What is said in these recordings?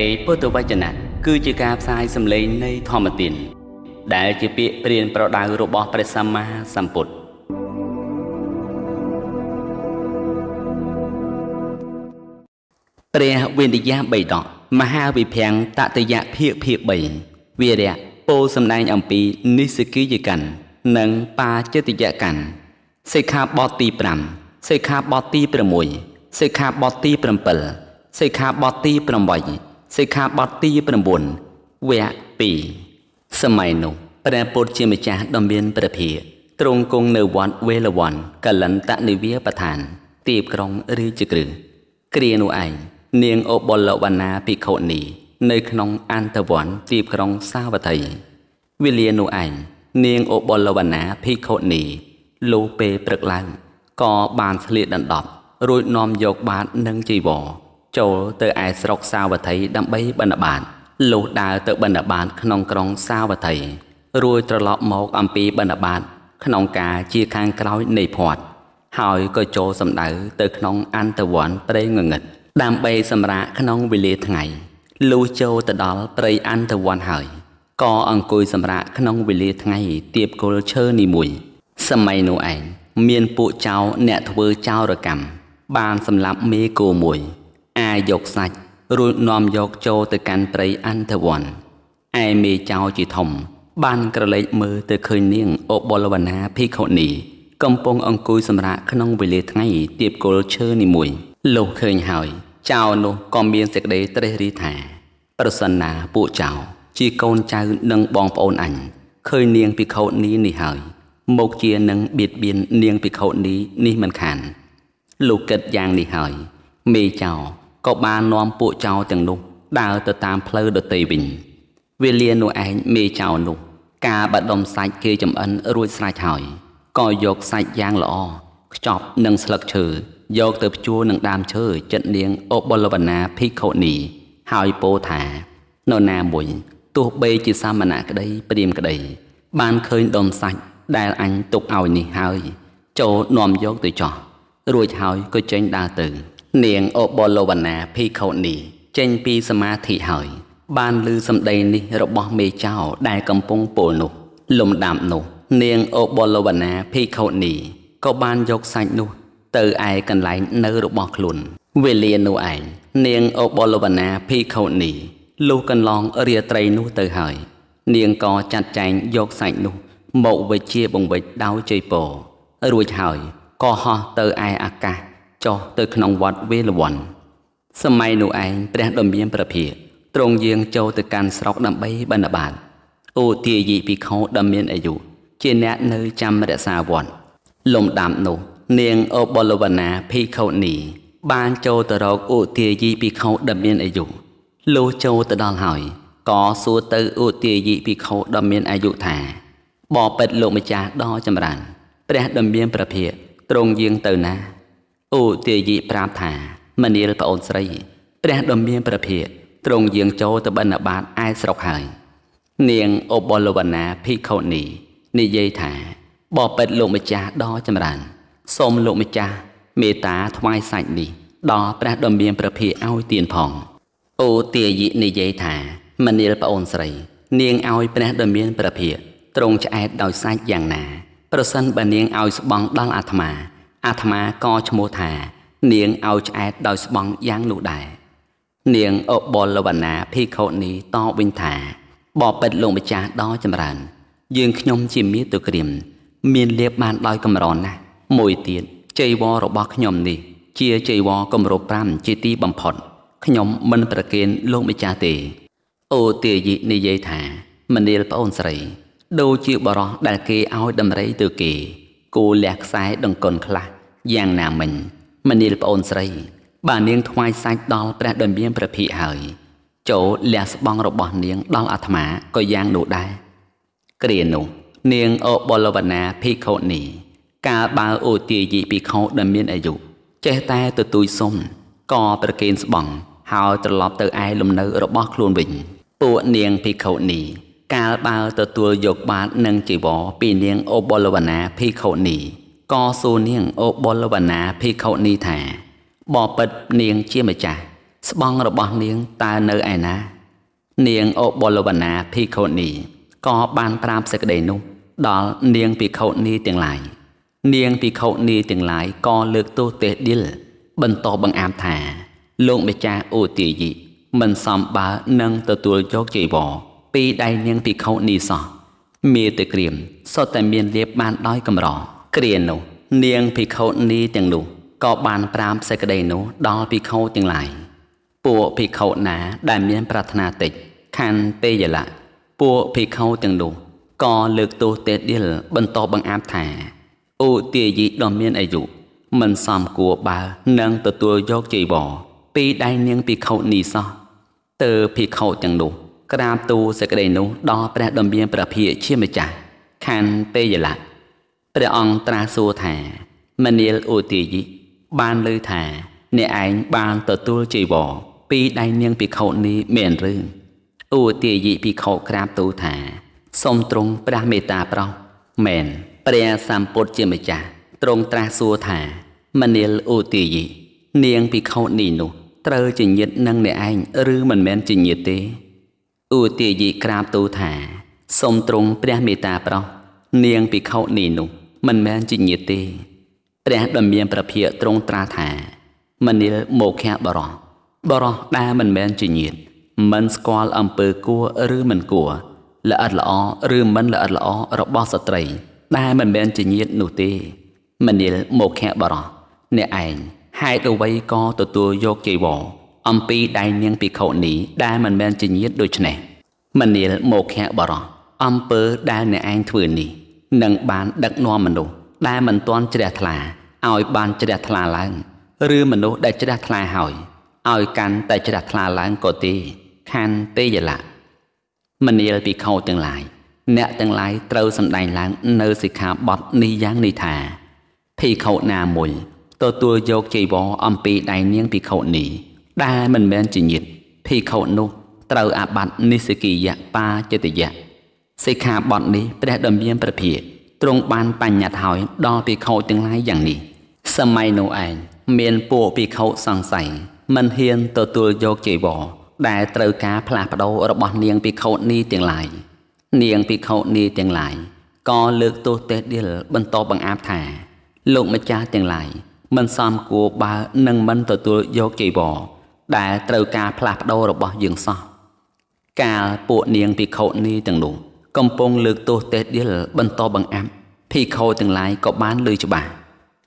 េពុទ្ធវចនៈគឺជាការផ្សាយសម្លេងនៃធម្មទានដែលជាពាក្យព្រានប្រដៅរបស់ ព្រះសម្មាសម្ពុទ្ធព្រះវិនិយាបៃតងមហាវិភាំងតតយៈភាកភាក3វីរៈពោសម្ដែងអំពី និស្សគិយកម្មនិង បាចិត្តយកម្មសិក្ខាបទទី5សិក្ខាបទទី6សិក្ខាបទទី7សិក្ខាបទទី8សិក្ខាបទទី9វគ្គ2សម័យនោះព្រះពុទ្ធជាម្ចាស់ដ៏មានព្រះភាគទ្រង់គង់នៅវត្តវេលវ័នកលន្តនិវាបឋាន ទីក្រុងរាជក្រឹសគ្រានោះឯងនាងអូបលវណ្ណាភិក្ខុនីនៅក្នុងអន្តវ័នទីក្រុងសាវត្ថីវេលានោះឯងនាងអូបលវណ្ណាភិក្ខុនីលោពេលព្រឹកឡើងក៏បានស្លៀកដណ្ដប់រួចនាំយកបាតនិងចីវរចូលទៅឯស្រុកសាវត្ថីដើម្បីបណ្ឌបាតលុះដើរទៅបណ្ឌបាតក្នុងក្រុងសាវត្ថីរួចត្រឡប់មកអំពីបណ្ឌបាតក្នុងការជាខាងក្រោយនៃភ័ត្រហើយក៏ចូលសម្ដៅទៅក្នុងអន្តវ័នព្រៃងងឹតដើម្បីសម្រាកក្នុងវេលាថ្ងៃលុះចូលទៅដល់ព្រៃអន្តវ័នហើយក៏អង្គុយសម្រាកក្នុងវេលាថ្ងៃទៀបគល់ឈើនីមួយសម័យនោះឯងមានពួកចៅអ្នកធ្វើចៅរកម្មបានសម្លាប់មេគោមួយអាយកសាច់រួចនាំយកចូលទៅកាន់ព្រៃអន្តវ័នឯមេចៅជាធំ បានក្រឡេកមើលទៅឃើញនាងអូបលវណ្ណាភីខូនីកំពុងអង្គុយសម្រាកក្នុងវេលាថ្ងៃទៀបគល់ឈើនីមួយលុះឃើញហើយចៅនោះក៏មានសេចក្តីត្រេះរិះថាប្រសិនណាពួកចៅជាកូនចៅនិងបងប្អូនអញឃើញនាងភិក្ខុនីនេះហើយមកជានឹងបៀតបៀននាងភិក្ខុនីនេះមិនខានលោកកិតយ៉ាងនេះហើយ មេចៅក៏បាននាំពួកចោរទាំងនោះដើរទៅតាមផ្លូវដតីវិញវេលានោះឯងមេចោរនោះការបដុំសាច់គេចំអិនរួចស្រេចហើយក៏យកសាច់យ៉ាងល្អខ្ចប់នឹងស្លឹកឈើយកទៅព្យួរនឹងដើមឈើចិត្តនាងអូបលវណ្ណាភិក្ខុនីហើយពោលថានរណាមួយ ទោះបីជាសាមណៈក្តីព្រាមក្តីបានឃើញដុំសាច់ដែលអញទុកឲ្យនេះហើយ ចូលនាំយកទៅចោះរួចហើយក៏ចេញដើរទៅនាងអូបលវណ្ណាភិក្ខុនីចេញពីសមាធិហើយ បានឮសម្ដីនេះរបស់មេចៅដែលកំពុងពោលនោះ លំដាប់នោះ នាងអូបលវណ្ណាភិក្ខុនីក៏បានយកសាច់នោះ ទៅឯកន្លែងនៅរបស់ខ្លួនវេលានោះឯងនាងអូបលវណ្ណាភិក្ខុនីលុះកន្លងរាត្រីនោះទៅហើយ នាងក៏ចាត់ចែងយកសាច់នោះមកវិជាបង្វិចដោយជ័យពររួចហើយក៏ហោះទៅឯអាកាសចុះទៅក្នុងវត្តវេលវ័នសម័យនោះឯងព្រះដំមានប្រភិទ្រង់យាងចូលទៅកាន់ស្រុកដើម្បីបណ្ឌបាតឧទាយីភិក្ខុដំមានអាយុជាអ្នកនៅចាំរក្សាវត្តលំដាប់នោះនាងអូបលវណ្ណាភិក្ខុនីបានចូលទៅរកឧទាយីភិក្ខុដំមានអាយុលុះចូលទៅដល់ហើយក៏សួរទៅឧទាយីភិក្ខុដ៏មានអាយុថាបបិទ្ធលោកម្ចាស់ដ៏ចម្រើនព្រះដំមានប្រភិទ្រង់យាងទៅណាឧទាយិប្រាប់ថា មនាលប្អូនស្រីព្រះដ៏មានប្រភិយទ្រង់យាងចូលទៅបិណ្ឌបាតឯស្រុកហើយនាងអបលវណ្ណាភិក្ខុនីនិយាយថាបបិទ្ធលោកម្ចាស់ដ៏ចម្រើនសូមលោកម្ចាស់មេត្តាថ្វាយសាច់នេះដល់ព្រះដ៏មានប្រភិយឲ្យទានផង អូទាយិនិយាយថា មនាលប្អូនស្រី នាងឲ្យព្រះដ៏មានប្រភិយទ្រង់ឆ្អែតដោយសាច់យ៉ាងណា ប្រសិនបើនាងឲ្យស្បង់ដល់អាត្មាអាត្មាក៏ឈ្មោះថានាងឲ្យឆ្អែតដោយស្បង់យ៉ាងនោះដែរនាងអបលវណ្ណាភិក្ខុនីតវិញថាបបិទ្ធលោកម្ចាស់ដ៏ចម្រើន យើងខ្ញុំជាមាតុក្រាមមានលៀបបានដោយកម្រណាស់មួយទៀតចៃវររបស់ខ្ញុំនេះ ជាចៃវរគម្រប់5ជាទីបំផុតខ្ញុំមិនប្រកេនលោកម្ចាស់ទេ អូទាយិនិយាយថា មនាលប្អូនស្រី ដូចជាបរោះដែលគេឲ្យដំរីទៅគេ គូលះខ្សែដង្គន់ខ្លះយ៉ាងណាមិញមនាលប្អូនស្រី បាននាងថ្វាយសាច់ដល់ព្រះដំណៀមព្រះភិក្ខហើយចូលលះស្បង់របស់នាងដល់អាត្មាក៏យ៉ាងនោះដែរគ្រានោះនាងអបលវណ្ណាភិក្ខុនីកាលបើអូទាយីភិក្ខុដែលមានអាយុចេះតែទទូចសុំក៏ប្រគេនស្បង់ហើយត្រឡប់ទៅឯលំនៅរបស់ខ្លួនវិញពួកនាងភិក្ខុនីកាលបើទទួលយកបាតនិងជីវរពីនាងអបលវណ្ណាភិក្ខុនីក៏សួរនាងអូបុលវណ្ណាភិក្ខុនីថា បបិទ្ធនាងជាម្ចាស់ស្បង់របស់នាងតើនៅឯណានាងអូបុលវណ្ណាភិក្ខុនីក៏បានប្រាប់សេចក្តីនោះ ដល់នាងភិក្ខុនីទាំងឡាយនាងភិក្ខុនីទាំងឡាយក៏លើកទោសទេសដិលបន្តបង្អាមថាលោកម្ចាស់អូទាយិមិនសមបើនឹងទទួលយកចីវរពីដៃនាងភិក្ខុនីសោះមេតក្រៀមសុទ្ធតែមានលៀបបានដោយកម្រោគ្រានោះនាងភិក្ខុនីទាំងនោះ ក៏បានប្រាមសេចក្តីនោះដល់ភិក្ខុទាំងឡាយពួកភិក្ខុណា ដែលមានប្រាថ្នាតិចខណ្ឌទេយលៈពួកភិក្ខុទាំងនោះក៏លើកទោសទេដិលបន្តបង្អាប់ថាអូទាយីដ៏មានអាយុមិនសមគួរបើនឹងទទួលយកចីវរពីដៃនាងភិក្ខុនីសោះតើភិក្ខុទាំងនោះ ក្រាបទូលសេចក្តីនោះដល់ព្រះដំមានព្រះភិយាជាម្ចាស់ខណ្ឌទេយលៈព្រះអង្គត្រាស់សួរថាមនាលឧទាយិបានលើថា អ្នកឯងបានទទួលជីវរពីដៃនាងភិក្ខុនេះមែនឬឧទាយិភិក្ខុក្រាបទូលថាសូមទ្រង់ព្រះមេត្តាប្រោសមែន ព្រះសម្ពុទ្ធជាម្ចាស់ទ្រង់ត្រាស់សួរថាមនាលឧទាយិនាងភិក្ខុនេះនោះ ត្រូវជាញាតនឹងអ្នកឯងឬមិនមែនជាញាតទេឧទាយិក្រាបទូលថាសូមទ្រង់ព្រះមេត្តាប្រោសនាងភិក្ខុនេះនោះមិនមែនជាញាតិទេព្រះដ៏មានប្រភិយត្រង់ត្រាថាមនាលមោខៈបរោះបរោះដែលមិនមែនជាញាតិមិនស្គាល់អំពើគួរឬមិនគួរល្អិតល្អឬមិនល្អិតល្អរបស់ស្ត្រីដែលមិនមែនជាញាតិនោះទេមនាលមោខៈបរោះអ្នកឯងហេតុអ្វីក៏ទទួលយកចីវរអំពីដៃនាងភិក្ខុនីដែលមិនមែនជាញាតិដូច្នេះមនាលមោខៈបរោះអំពើដែលអ្នកឯងធ្វើនេះនិងបានដឹកនាំមនុស្សដែលមិនទាន់ជ្រះថ្លាឲ្យបានជ្រះថ្លាឡើងឬមនុស្សដែលជ្រះថ្លាហើយឲ្យកាន់តែជ្រះថ្លាឡើងក៏ទេខណ្ឌទេយលៈមនាលពិខោទាំងឡាយអ្នកទាំងឡាយត្រូវសម្ដែងឡើង នៅសិក្ខាបទនេះយ៉ាងនេះថាភិក្ខុណាមួយទទួលយកចីវរអំពីដៃនាងភិក្ខុនីដែលមិនមែនជាញាតិភិក្ខុនោះ ត្រូវអាបត្តិនិស្សគិយៈបាចិត្តយៈសិក្ខាបទនេះព្រះដំណៀមព្រះភិក្ខទ្រង់បានបញ្ញត្តិឲ្យដល់ភិក្ខុទាំងឡាយយ៉ាងនេះ សម័យនោះឯងមានពួកភិក្ខុសង្ស័យមិនហ៊ានទទួលយកចីវរដែលត្រូវការផ្លាស់ប្ដូររបស់នាងភិក្ខុនីទាំងឡាយនាងភិក្ខុនីទាំងឡាយក៏លើកទោសទេសដិលបន្តបង្អាប់ថា លោកម្ចាស់ទាំងឡាយមិនសមគួរបើនឹងមិនទទួលយកចីវរដែលត្រូវការផ្លាស់ប្ដូររបស់យើងសោះកាលពួកនាងភិក្ខុនីទាំងនោះកំពុងលើកទោសទេសដៀលបន្តបង្អាប់ភីខូទាំងឡាយក៏បាន លើច្បាស់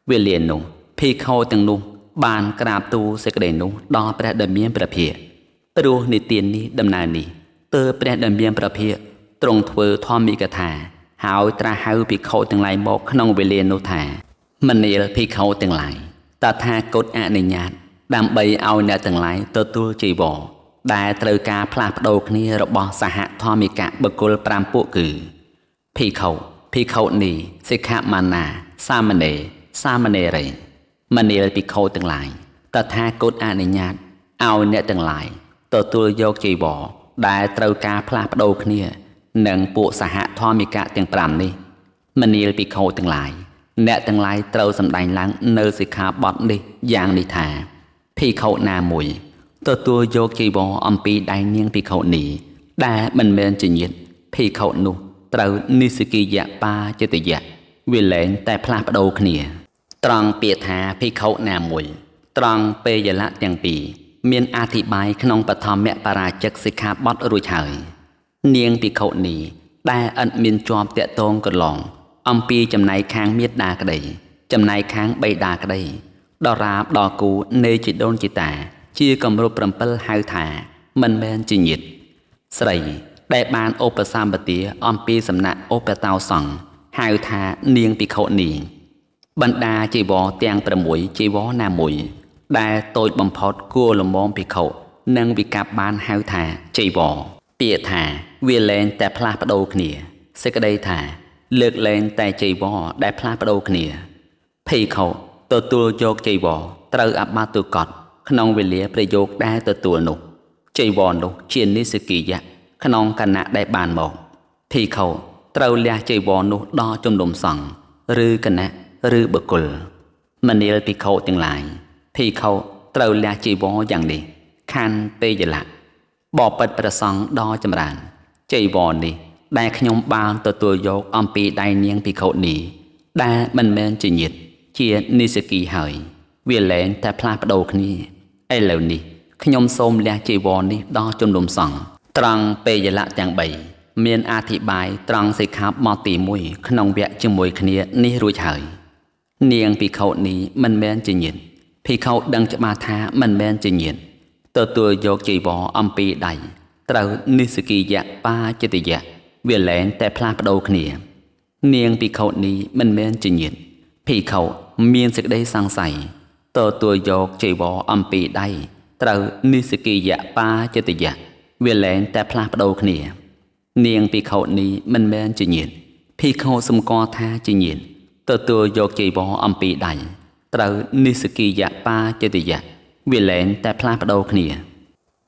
វេលានោះភីខូទាំងនោះ បានក្រាបទូលសេចក្តីនោះ ដល់ព្រះដមៀនព្រះភិយព្រោះនីតិនេះដំណើរនេះទើបព្រះដមៀនព្រះភិយទ្រង់ធ្វើធម្មិកថា ហើយត្រាស់ហៅភិក្ខុទាំងឡាយមកក្នុងវេលានោះថា មនាលភិក្ខុទាំងឡាយតថាគតអនុញ្ញាត ដើម្បីឲ្យអ្នកទាំងឡាយទទួលជីវរដែលត្រូវការផ្លាស់ប្ដូរគ្នារបស់សហធម្មិកបុគ្គល5ពួកគឺភិក្ខុភិក្ខុនីសិក្ខមាណាសាមណេរសាមណេរីមនាលភិក្ខុទាំងឡាយតថាគតអនុញ្ញាតឲ្យអ្នកទាំងឡាយទទួលយកចីវរដែលត្រូវការផ្លាស់ប្ដូរគ្នានិងពួកសហធម្មិកទាំង5នេះ មនាលភិក្ខុទាំងឡាយអ្នកទាំងឡាយត្រូវសម្ដែងឡើងនៅសិក្ខាបទនេះយ៉ាងនេះថាភិក្ខុណាមួយទទួលយកជីវរអំពីដៃនាងភិក្ខុនីដែលមិនមែនជាញាតភិក្ខុនោះត្រូវនិសគិយបាចិត្តយៈវាលែងតែផ្លាស់ប្ដូរគ្នា ត្រង់ពាក្យថាភិក្ខុណាមួយ ត្រង់ពេយលៈទាំងពីរមានអធិប្បាយក្នុងបឋមបរាជិកសិក្ខាបទរួចហើយនាងភិក្ខុនីដែលឥតមានជាប់តាក់ទងកន្លង អំពីចំណែកខាងមេត្តាក្តីចំណែកខាងបេតាក្តីដរាបដល់គូនៃជីដូនជីតាជាគម្រប់7ហៅថាមិនមែនជាញាតស្រីដែលបានឧបសម្បទាអំពីសំណាក់ឧបតោសង្ឃហៅថានាងភិក្ខុនីបណ្ដាជីវរទាំង6ជីវរណាមួយ ដែលតូចបំផុតគួរលំងភិក្ខុនិងវិកັບបានហៅថាជីវរពាក្យថាវាលែងតែផ្លាស់ប្ដូរគ្នាសេចក្តីថាលើកលែងតែចៃវរដែលផ្លាស់ប្ដូរគ្នាភីខោទទួលយកចៃវរត្រូវអបាទទុកត់ក្នុងវេលាប្រយោគដែលទទួលនោះចៃវរនោះជានិសកិយៈក្នុងគណៈដែលបានមកភីខោត្រូវលះចៃវរនោះដល់ជំនុំសង្ឃឬគណៈឬបុគ្គលមនាលភិក្ខុទាំងឡាយភិក្ខុត្រូវលះចៃវរយ៉ាងនេះខណ្ឌទេយលៈបបិទ្ធប្រសង់ដ៏ចម្រើនចៃវរនេះដែលខ្ញុំបានទទួលយកអំពីដៃនាងភិក្ខុនេះដែលមិនមែនជាញាត ជានិសគីហើយ វាលែងតែផ្លាស់ប្ដូរគ្នាឥឡូវនេះខ្ញុំសូមលះជីវរនេះដល់ជំនុំសង្ឃត្រង់ពេយលៈទាំង3មានអធិប្បាយត្រង់សិក្ខាបទទី1ក្នុងវគ្គជាមួយគ្នានេះរួចហើយនាងភិក្ខុនេះមិនមែនជាញាតិភិក្ខុដឹងច្បាស់ថាមិនមែនជាញាតិទទួលយកជីវរអំពីដៃត្រូវនិស្សគិយៈបាចិត្តយៈវាលែងតែផ្លាស់ប្ដូរគ្នា នាងភិក្ខុនេះមិនមែនជាញាតិភិក្ខុមានសេចក្តីសង្ស័យទទួលយកចីវរអំពីដៃត្រូវនិសកិយៈបាចិត្តយៈវាលែងតែផ្លាស់ប្ដូរគ្នា នាងភិក្ខុនេះមិនមែនជាញាតភិក្ខុសម្គាល់ថាជាញាតទទួលយកចីវរអំពីដៃត្រូវនិសកិយៈបាចិត្តយៈវាលែងតែផ្លាស់ប្ដូរគ្នា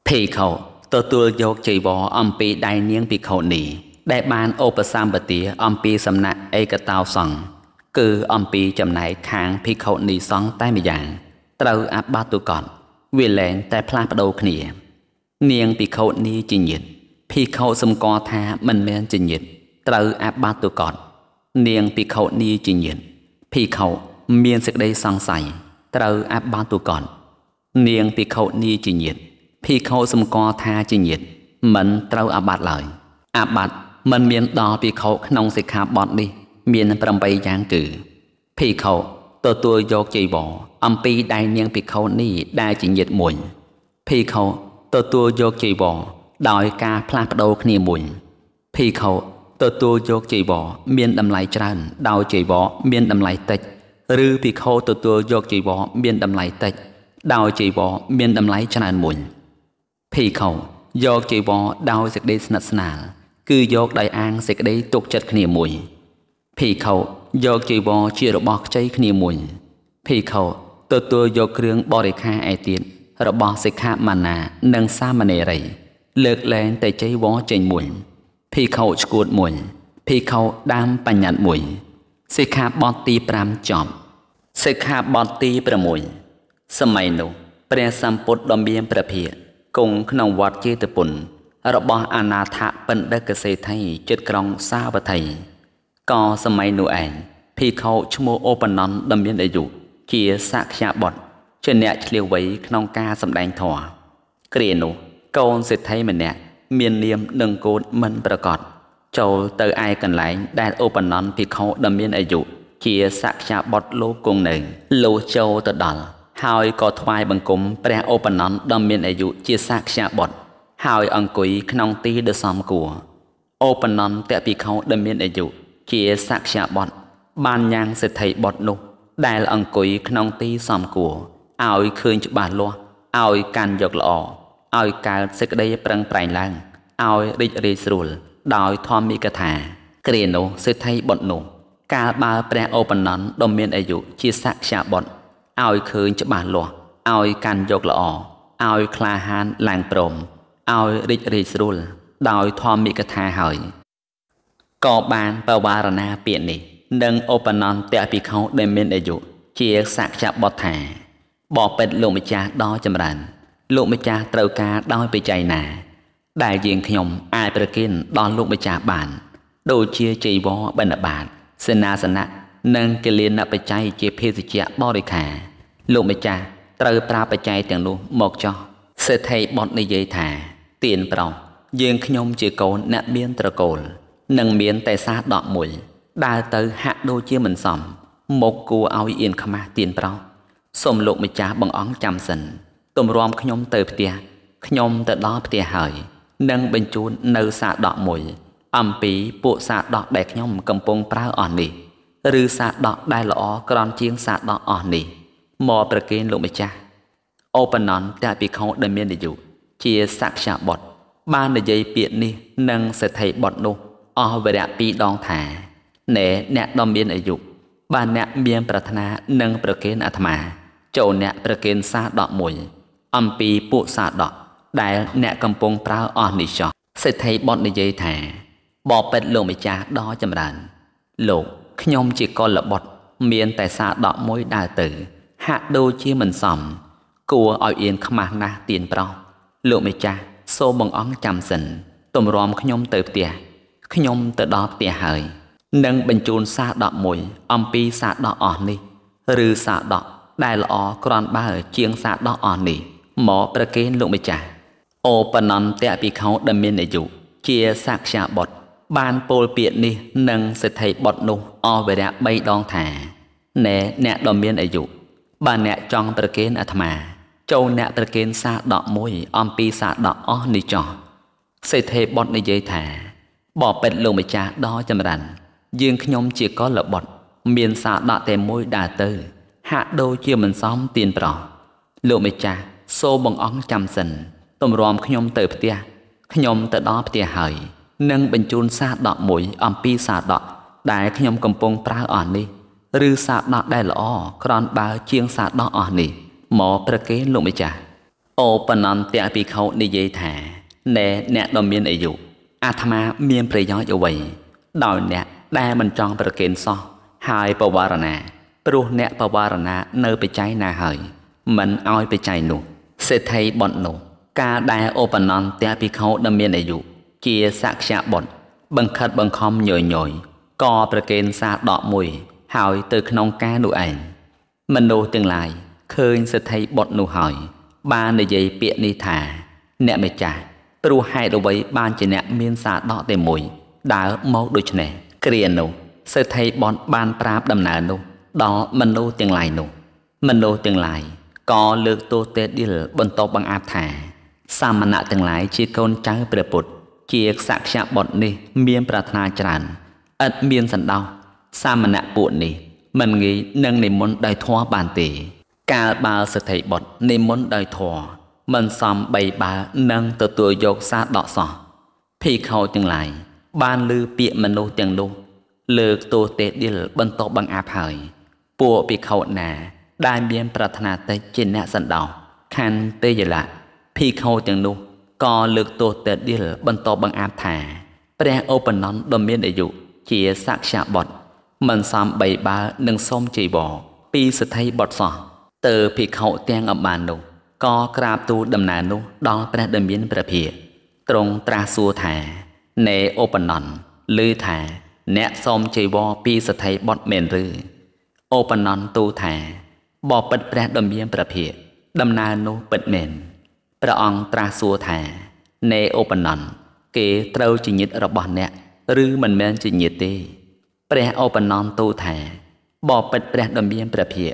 ភិក្ខុទទួលយកចីវរអំពីដៃនាងភិក្ខុនេះដែលបានឧបសម្បទា អំពីសំណាក់ឯកតោសង្ឃគឺអំពីចំណែកខាងភិក្ខុនីសង្ឃតែម្យ៉ាងត្រូវអបាទុកតវាលែងតែផ្លាស់ប្ដូរគ្នា នាងភិក្ខុនីជាញាតភិក្ខុសម្គាល់ថាមិនមែនជាញាតត្រូវអបាទុកតនាងភិក្ខុនីជាញាតភិក្ខុមានសេចក្តីសង្ស័យត្រូវអបាទុកតនាងភិក្ខុនីជាញាតភិក្ខុសម្គាល់ថាជាញាតមិនត្រូវអបាត់ឡើយអបាត់មិនមានដល់ភិក្ខុក្នុងសិក្ខាបទនេះមាន8យ៉ាងគឺភិក្ខុទទួលយកចីវរអំពីដៃនាងភិក្ខុនេះដែលជាញាតមួយភិក្ខុទទួលយកចីវរដោយការ ផ្លាស់ប្ដូរគ្នាមួយភិក្ខុទទួលយកចីវរមានតម្លៃច្រើនដោយចីវរមានតម្លៃតិចឬភិក្ខុទទួលយកចីវរមានតម្លៃតិចដោយចីវរមានតម្លៃច្រើនមួយភិក្ខុយកចីវរដោយសេចក្តីស្និទ្ធស្នាល គឺយកដោយអាងសេចក្តីទុកចិត្តគ្នាមួយភិក្ខុយកចីវរជារបស់ខ្ចីគ្នាមួយភិក្ខុទទួលយកគ្រឿងបរិខាឯទៀតរបស់សិក្ខាមាណានិងសាមណេរី លើកលែងតែចីវរចេញមួយភិក្ខុឆ្កួតមួយភិក្ខុដាមបញ្ញត្តិមួយ សិក្ខាបទទី5ចប់សិក្ខាបទទី6សម័យនោះ ព្រះសម្ពុទ្ធដ៏មានព្រះភិក្ខគង់ក្នុងវត្តជេតពុនរបស់អនាថបណ្ឌិកសេដ្ឋីចិត្តក្រុងសាវត្ថីក៏សម័យនោះឯងភិក្ខុឈ្មោះអូបណន់ដ៏មានអាយុជាសក្ខ្យាបុត្រជាអ្នកឆ្លៀវវៃក្នុងការសម្ដែងធម៌គ្រានោះកូនសេដ្ឋីម្នាក់មាននាមនឹងកូនមិនប្រកបចូលទៅឯកន្លែងដែលអូបណន់ភិក្ខុដ៏មានអាយុជាសក្ខ្យាបុត្រលោកគង់នៅលោចូលទៅដល់ហើយក៏ថ្វាយបង្គំព្រះអូបណន់ដ៏មានអាយុជាសក្ខ្យាបុត្រហើយអង្គុយក្នុងទីដ៏សមគួរអូបណន់តេភិក្ខុដ៏មានអាយុជាសក្យបុត្របានយ៉ាងសិទ្ធិបុត្រនោះ ដែលអង្គុយក្នុងទីសំគួរឲ្យឃើញច្បាស់លាស់ឲ្យកាន់យកល្អឲ្យកើតសេចក្តីប្រឹងប្រែងឡើងឲ្យរីករាយស្រួលដោយធម្មិកថា គ្រានោះសិទ្ធិបុត្រនោះ កាលបើព្រះឧបនន្ទដ៏មានអាយុជាសក្យបុត្រឲ្យឃើញច្បាស់លាស់ឲ្យកាន់យកល្អឲ្យក្លាហានឡើងព្រមឲ្យរីករាយស្រួលដោយធម្មិកថាហើយក៏បានបវារណាពាក្យនេះនិងឧបនន្តៈភិក្ខុដែលមានអាយុជាសក្យបតថាបបិទ្ធលោកម្ចាស់ដ៏ចម្រើនលោកម្ចាស់ត្រូវការដោយបច្ច័យណាដែលយើងខ្ញុំអាចប្រគិនដល់លោកម្ចាស់បាន ដូចជាចីវរបិណ្ឌបាតសេនាសនៈនិងកលានបច្ច័យជាភេសជ្ជៈបរិខា លោកម្ចាស់ត្រូវប្រើបច្ច័យទាំងនោះមកចោះសេដ្ឋីបតនិយាយថាទៀនប្រោយើងខ្ញុំជាកូនអ្នកមានត្រកូលនិងមានតែសាស11ដើរទៅ ហាក់ដូចជាមិនសមមកគួរឲ្យអៀនខ្មាស់ទៀនប្រោសូមលោកម្ចាស់បងអង្គចាំសិន ទំរាំខ្ញុំទៅ ផ្ទះខ្ញុំទៅដល់ផ្ទះហើយនឹងបញ្ជូននៅសាដកមួយអំពីពួកសាដកដែលខ្ញុំកំពុងប្រើអស់នេះ ឬសាដកដែលល្អ ក្រំជាងសាដកអស់នេះមកប្រគេនលោកម្ចាស់អូបណនតាពិខោដែលមានអាយុជាសក្យបុត្របាននិយាយពាក្យនេះនឹងសេដ្ឋីបុត្រនោះអស់វរៈពីរដងថាណែអ្នកដ៏មានអាយុបានអ្នកមានប្រាថ្នានិងប្រគេនអាត្មា ចូលអ្នកប្រគេនសាដកមួយអំពីពួកសាដកដែលអ្នកកំពុងប្រើអស់នេះចោះសេដ្ឋីបតនិយាយថាបបពេតលោកម្ចាស់ដ៏ចម្រើន លោកខ្ញុំជាកុលបុត្រមានតែសាដកមួយដើរទៅហាក់ដូចជាមិនសមគួរឲ្យអៀនខ្មាស់ណាស់ទៀនប្រោះលោកម្ចាស់សូមបងអង្គចាំសិនទម្រាំខ្ញុំទៅផ្ទះខ្ញុំទៅដល់ផ្ទះហើយនឹងបញ្ជូនសារដកមួយអំពីសារដកអស់នេះ ឬសារដកដែលល្អក្រាន់បើជាងសារដកអស់នេះមកប្រគេនលោកម្ចាស់អូបណន្តៈភិក្ខុដែលមានអាយុជាសាក្យាបុត្របានពោលពាក្យនេះនឹងសិទ្ធិបុត្រនោះអវរៈ3ដងថាណែអ្នកដ៏មានអាយុបើអ្នកចង់ប្រគេនអាត្មាចូលអ្នកប្រគេនសារដកមួយអំពីសារដកអស់នេះចោះសិទ្ធិបុត្រនិយាយថាបបពេទ្យលោកម្ចាស់ដ៏ចម្រើនយើងខ្ញុំជាកលបុត្រមានសារដកតែមួយដើរទៅ ហាក់ដូចជាមិនសមទៀនប្រោះលោកម្ចាស់សូមបងអង្គចាំសិនទម្រាំខ្ញុំទៅផ្ទះខ្ញុំទៅដល់ផ្ទះហើយនឹងបញ្ជូនសារដកមួយអំពីសារដកដែលខ្ញុំកំពុងប្រើអស់នេះ ឬសារដោះដែលល្អក្រនបើ ជាងសារដោះអស់នេះមកប្រគេនលោកម្ចាស់អូបណន្តៈភិក្ខុនិយាយថាណែអ្នកដ៏មានអាយុអាត្មាមានប្រយោជន៍អ្វីដល់អ្នកដែលមិនចង់ប្រកេនសោះហើយបវរណាព្រោះអ្នកបវរណា នៅបច្ច័យណាហើយ មិនអោយបច្ច័យនោះ សេដ្ឋីបុត្រនោះ ការដែលឧបនន្តៈភិក្ខុដ៏មានអាយុជាសក្យបុត្របង្ខិតបង្ខំញយញយក៏ប្រកេនសាដកមួយហើយទៅក្នុងការនោះឯងមនុស្សទាំងឡាយឃើញសេដ្ឋីបុត្រនោះហើយ បាននិយាយពាក្យនេះថា អ្នកម្ចាស់ព្រោះហេតុអ្វីបានជាអ្នកមានសាដកតែមួយដើរមកដូច្នេះគ្រានោះសេដ្ឋីបនបានប្រាប់ដំណើរនោះ ដល់មនុស្សទាំងឡាយនោះមនុស្សទាំងឡាយក៏លើកទោសទេឌីលបន្តបង្អាប់ថាសាមណៈទាំងឡាយជាកូនចៅព្រះពុទ្ធជាខ្សខ្យបុត្រនេះ មានប្រាថ្នាច្រើនឥតមានសន្តោសសាមណៈពួកនេះ មិនងាយនឹងនិមន្តដោយធម៌បានទេ កាលបើសិទ្ធិបុត្រនិមន្តដោយធម៌មិនសមបីបើនឹងទទួលយកសារដកសោះភីខោទាំងឡាយបានលឺពាក្យមនុស្សទាំងនោះ លើកទោសទេដិលបន្តបង្អាប់ហើយពួកភិក្ខុណាដែលមាន ប្រាថ្នាតិចជាអ្នកសន្តោសខណ្ឌទេយលៈភិក្ខុទាំងនោះក៏លើកទោសទេដិលបន្តបង្អាប់ថាព្រះឧបនន្ទដ៏មានអាយុជាសក្យាបុត្រមិនសមបីបើនឹងសូមជ័យវរពីសទ្ធិបុត្រសោះតើភិក្ខុទាំងអបាននោះក៏ក្រាបទូលដំណើរនោះដល់ព្រះដមានព្រះភិយាទ្រង់ត្រាស់សួរថាណេឧបនន្ទឬថាអ្នកសូមជ័យវរពីសទ្ធិបុត្រមែនឬឧបនន្ទទូលថាបបិទ្ធព្រះដមានព្រះភិយាដំណើរនោះពិតមែនព្រះអង្គត្រាស់សួរថាណេឧបនន្ទគេត្រូវជាញាតរបស់អ្នកឬមិនមែនជាញាតទេព្រះឧបនន្ទទូលថាបបិទ្ធព្រះដមានព្រះភិយា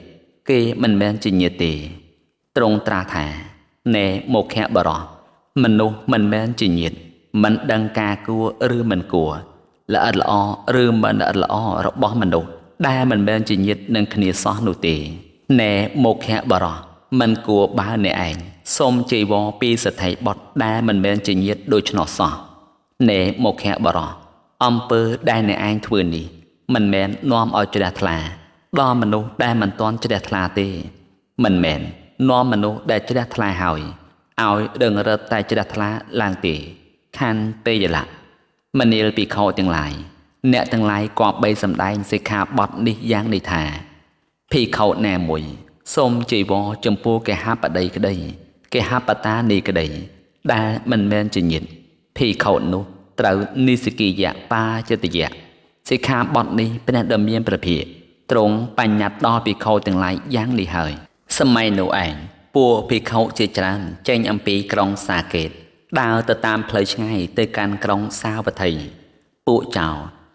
គេមិនមែនជាញាតទេទ្រង់ត្រាស់ថាណែមកខៈបរោះមនុស្សមិនមែនជាញាត មិនដឹងការគួរឬមិនគួរល្អិតល្អឬមិនល្អិតល្អរបស់មនុស្សដែលមិនមែនជាញាតនឹងគ្នាសោះនោះទេណែមកខៈបរោះមិនគួរបើអ្នកឯងសូមជ័យវរពីសទ្ធិបុត្រដែលមិនមែនជាញាតដូច្នោះសោះណែមកខៈបរោះអំពើដែលអ្នកឯងធ្វើនេះមិនមែននាំឲ្យជ្រះថ្លាដល់មនុស្សដែលមិនទាន់ជ្រះថ្លាទេមិនមែននាំមនុស្សដែលជ្រះថ្លាហើយឲ្យដឹងរត់តែជ្រះថ្លាឡើងទេខណ្ឌទេយលៈមនាលពិខោទាំងឡាយអ្នកទាំងឡាយគប្បីសម្ដែងសិក្ខាបទនេះយ៉ាងនេះថាភិក្ខុណាមួយសូមជ័យវរចំពោះកេហបតីក្តីកេហបតានីក្តីដែលមិនមែនជាញាតភិក្ខុនោះត្រូវនិសគិយៈបាចិត្តយៈសិក្ខាបទនេះព្រះដ៏មានព្រះភិក្ខុទ្រង់បញ្ញត្តិដល់ភិក្ខុទាំងឡាយយ៉ាងនេះហើយសម័យនោះឯងពួកភិក្ខុជាច្រើន ចេញអំពីក្រុងសាកេត ដើរទៅតាមផ្លូវឆ្ងាយទៅកាន់ក្រុងសាវត្ថីពួកចៅ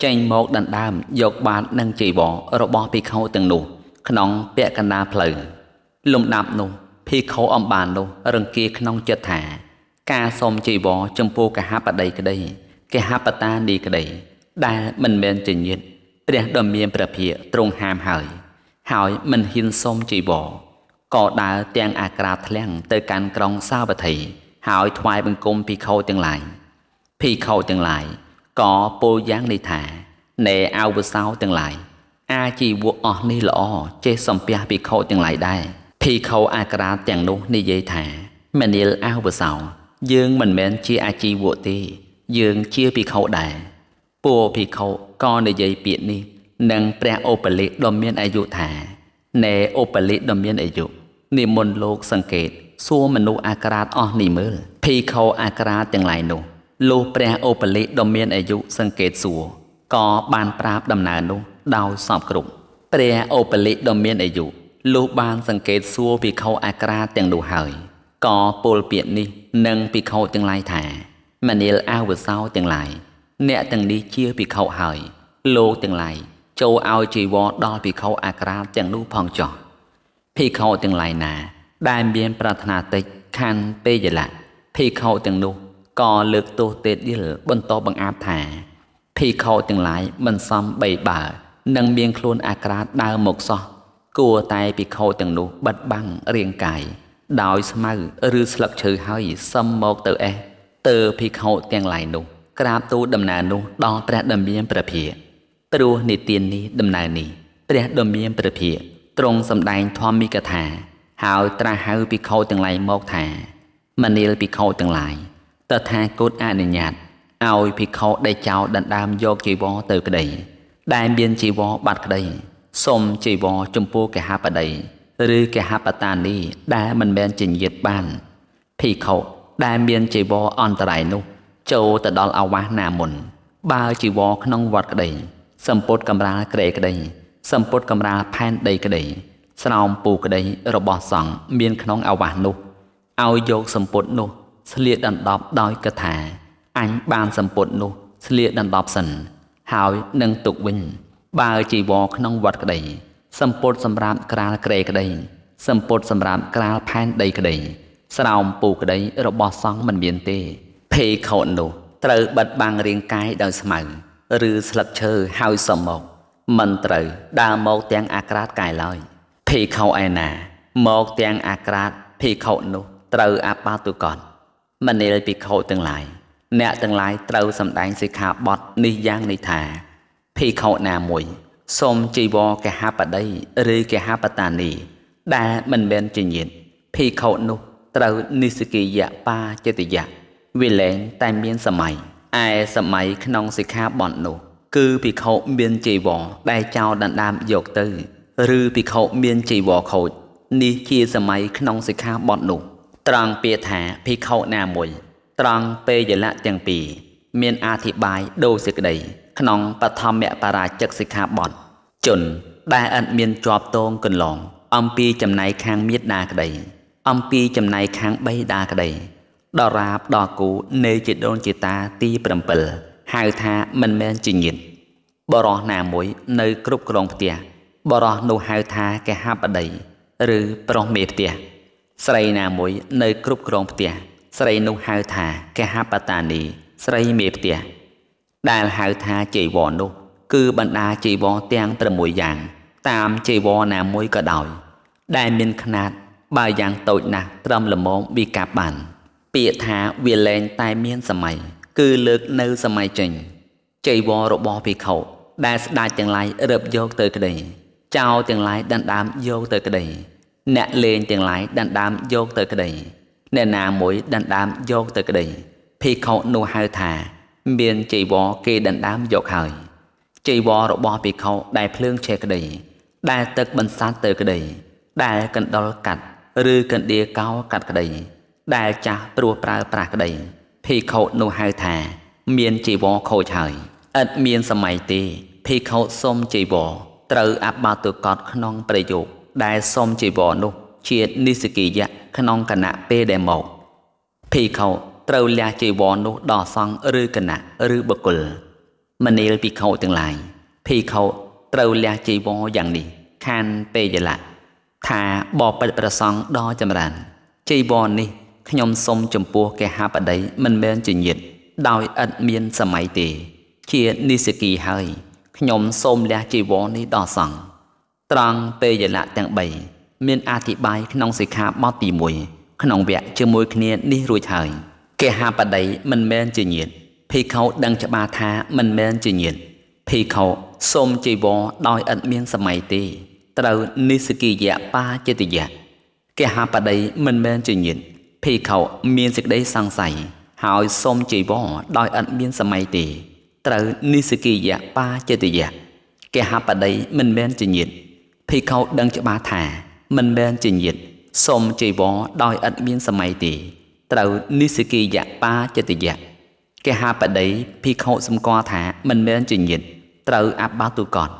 ចេញមកដណ្ដើមយកបាតនិងជីវររបស់ភិក្ខុទាំងនោះ ក្នុងពាក់កណ្ដាលផ្លូវលំដាប់នោះភិក្ខុអំបាននោះ រង្គៀក្នុងចិត្តថា ការសុំជីវរចំពោះកហបតីក្តីកហបតានីក្តីដែលមិនមែនជាញាតិព្រះដ៏មានព្រះភិយទ្រង់ហាមហើយ ហើយមិនហ៊ានសុំជីវរក៏ដើរទាំងអាក្រាតធ្លាំងទៅកាន់ក្រុងសាវត្ថីហើយថ្វាយបង្គំភិក្ខុទាំងឡាយភិក្ខុទាំងឡាយក៏ពោលយ៉ាងនេះថានៃអវសោទាំងឡាយអាជីវៈអស់នេះល្អចេះសំពះភិក្ខុទាំងឡាយដែរភិក្ខុអាក្រាតទាំងនោះនិយាយថាមនាលអវសោយើងមិនមែនជាអាជីវៈទេ យើងជាភិក្ខុដែរពួកភិក្ខុក៏និយាយពាក្យនេះនឹងព្រះឧបលិកដ៏មានអាយុថាណែឧបលិកដ៏មានអាយុនិមន្តលោកសង្កេតសួរមនុស្សអាក្រាតអស់នេះមើលភីខោអាក្រាតទាំងឡាយនោះលុះព្រះឧបលេខដ៏មានអាយុសង្កេតសួរក៏បានប្រាប់ដំណើរនោះដោយសពគ្រប់ព្រះឧបលេខដ៏មានអាយុលុះបានសង្កេតសួរភិក្ខុអាក្រាទាំងនោះហើយក៏ពោលពាក្យនេះនឹងភិក្ខុទាំងឡាយថាមនាលអាវសោទាំងឡាយអ្នកទាំងនេះជាភិក្ខុហើយលោកទាំងឡាយចូលឲ្យជីវរដល់ភិក្ខុអាក្រាទាំងនោះផងចោះភិក្ខុទាំងឡាយណា ដែលមានប្រាថ្នាតិចខណ្ឌពេយលៈភិក្ខុទាំងនោះក៏លើកទោសទេដិលបន្តបង្អាប់ថាភិក្ខុទាំងឡាយមិនសមបីបើនឹងមានខ្លួនអាក្រាតដើរមកសោះគួរតែភិក្ខុទាំងនោះបិទបាំងរាងកាយដោយស្មៅឬស្លឹកឈើហើយសឹមមកទៅអេះតើភិក្ខុទាំងឡាយនោះក្រាបទូលដំណើរនោះដល់ព្រះដំណៀមព្រះភិយព្រោះនីតិនេះដំណើរនេះព្រះដំណៀមព្រះភិយទ្រង់សម្ដែងធម្មិកថា ហើយត្រាស់ហៅភិក្ខុទាំងឡាយមកថាមនាលភិក្ខុទាំងឡាយតថាគតអនុញ្ញាតឲ្យភិក្ខុដែលចោលដណ្ដើមយកជីវរទៅក្តី ដែលមានជីវរបាត់ក្តីសូមជីវរចំពោះកហបតី ឬកហបតានី ដែលមិនមែនជាញាតបានភិក្ខុដែលមានជីវរអន្តរាយនោះ ចូលទៅដល់អាវាសណាមុនបើជីវរក្នុងវត្តក្តីសម្ពុតកំរាលក្រេក្តីសម្ពុតកំរាលផែនដីក្តីស្រោមពូក្តីរបស់សង្ឃមានក្នុងអាវាសនោះឲ្យយកសម្ពុតនោះស្លៀកដណ្ដប់ដោយកថាអញបានសម្ពុតនោះស្លៀកដណ្ដប់សិនហើយនឹងទុកវិញបើជីវរក្នុងវត្តក្តីសម្ពុតសម្រាប់ក្រាលក្រេក្តីសម្ពុតសម្រាប់ក្រាលផែនដីក្តីស្រោមពូក្តីរបស់សង្ឃមិនមានទេ ភេខោននោះ ត្រូវបិទបាំងរាងកាយដោយស្មៅឬស្លឹកឈើហើយសមមកមិនត្រូវដើរមកទាំងអាក្រាតកាយឡើយភិក្ខុឯណាមកទាំងអាក្រាតភិក្ខុនោះត្រូវអបាទុកតមនាលភិក្ខុទាំងឡាយអ្នកទាំងឡាយត្រូវសម្ដែងសិក្ខាបទនេះយ៉ាងនេះថាភិក្ខុណាមួយសូមជីវរកហបតី ឬកហបតានីដែលមិនមែនជាញាតភិក្ខុនោះត្រូវនិស្សគិយបាចិត្តយៈវាលែងតែមានសម័យឯសម័យក្នុងសិក្ខាបទនោះគឺភិក្ខុមានចីវរបែចោលដណ្ដើមយកទៅឬភិក្ខុមានចីវរខូចនេះជាសម័យក្នុងសិក្ខាបទនោះត្រង់ពាក្យថាភិក្ខុណាមួយ ត្រង់ពេយលៈទាំងពីរមានអធិប្បាយដូចសេចក្តីក្នុងបឋមបរាជិកសិក្ខាបទជនដែលអត់មានជាប់តងកន្លង អំពីចំណែកខាងមេដាក្តីអំពីចំណែកខាងបៃតាក្តីដរាបដល់គូនៃជាដូនជាតាទី7ហៅថាមិនមែនជាញាតបរោះណាមួយ នៅ គ្រប់គ្រងផ្ទះបរោះនោះហៅថាកហបដីឬប្រុសមេផ្ទះស្រីណាមួយនៅគ្រប់គ្រងផ្ទះស្រីនោះហៅថាកហបតានីស្រីមេផ្ទះដែលហៅថាជីវរនោះគឺបណ្ដាជីវរទាំង6យ៉ាង តាមជីវរណាមួយក៏ដោយដែលមានຂណាតបើយ៉ាងតូចណាស់ត្រឹមល្មមវិកាបាន ពាក្យថាវាលែងតែមានសម័យគឺលើកនៅសម័យចេញចៃវររបស់ភិក្ខុដែលស្ដាច់ទាំងឡាយរើបយកទៅក្តីចោទាំងឡាយដណ្ដើមយកទៅក្តីអ្នកលេងទាំងឡាយដណ្ដើមយកទៅក្តីអ្នកណាមួយដណ្ដើមយកទៅក្តីភិក្ខុនោះហៅថាមានចៃវរគេដណ្ដើមយកហើយចៃវររបស់ភិក្ខុដែលភ្លើងឆេះក្តីដែលទឹកបន្សាត់ទៅក្តីដែលកណ្ដុលកាត់ឬកណ្ដៀកោកាត់ក្តីដែលចាស់ព្រោះប្រើប្រាស់ក្តីភីខុនោះហៅថាមានជីវរខូចហើយឥតមាន សម័យទេភីខុសុំជីវរត្រូវអបាទុកតក្នុងប្រយោគដែលសុំជីវរនោះ ជានិសកិយៈក្នុងគណៈពេលដែលមកភីខុត្រូវលះជីវរនោះ ដល់សង្ឃឬគណៈឬបុគ្គល មនាលភិក្ខុទាំងឡាយភិក្ខុត្រូវលះជីវរយ៉ាងនេះ ខានពេយលៈថាបបិទ្ធប្រសង់ដ៏ចម្រើនជីវរនេះខ្ញុំសុំចំពោះគេហាបដីមិនមែនជាញាតដោយឥតមានសម័យទេ ជានិសគីហើយខ្ញុំសូមលះជីវរនេះដល់សង្ឃត្រង់ពេយលៈទាំង3មានអធិប្បាយក្នុងសិក្ខាបទទី1ក្នុងវគ្គជាមួយគ្នានេះរួចហើយគេហាបដីមិនមែនជាញាតភីខោដឹងច្បាស់ថាមិនមែនជាញាតភីខោសូមជីវរដោយឥតមានសម័យទេត្រូវនិសគីយៈបាចិត្តយៈគេហាបដីមិនមែនជាញាតិភេខោមានសេចក្តីសង្ស័យហើយសូមជ័យវរដោយឥតមានសម័យទេត្រូវនិសគិយៈបាចិត្តយៈកហបដីមិនមែនជាញាតភិក្ខុដឹងច្បាស់ថាមិនមែនជាញាតសូមចីវរដោយឥតមានសម័យទេត្រូវនិសគិយៈបាចិត្តយៈកហបដីភិក្ខុសម្គាល់ថាមិនមែនជាញាតត្រូវអបាទុកត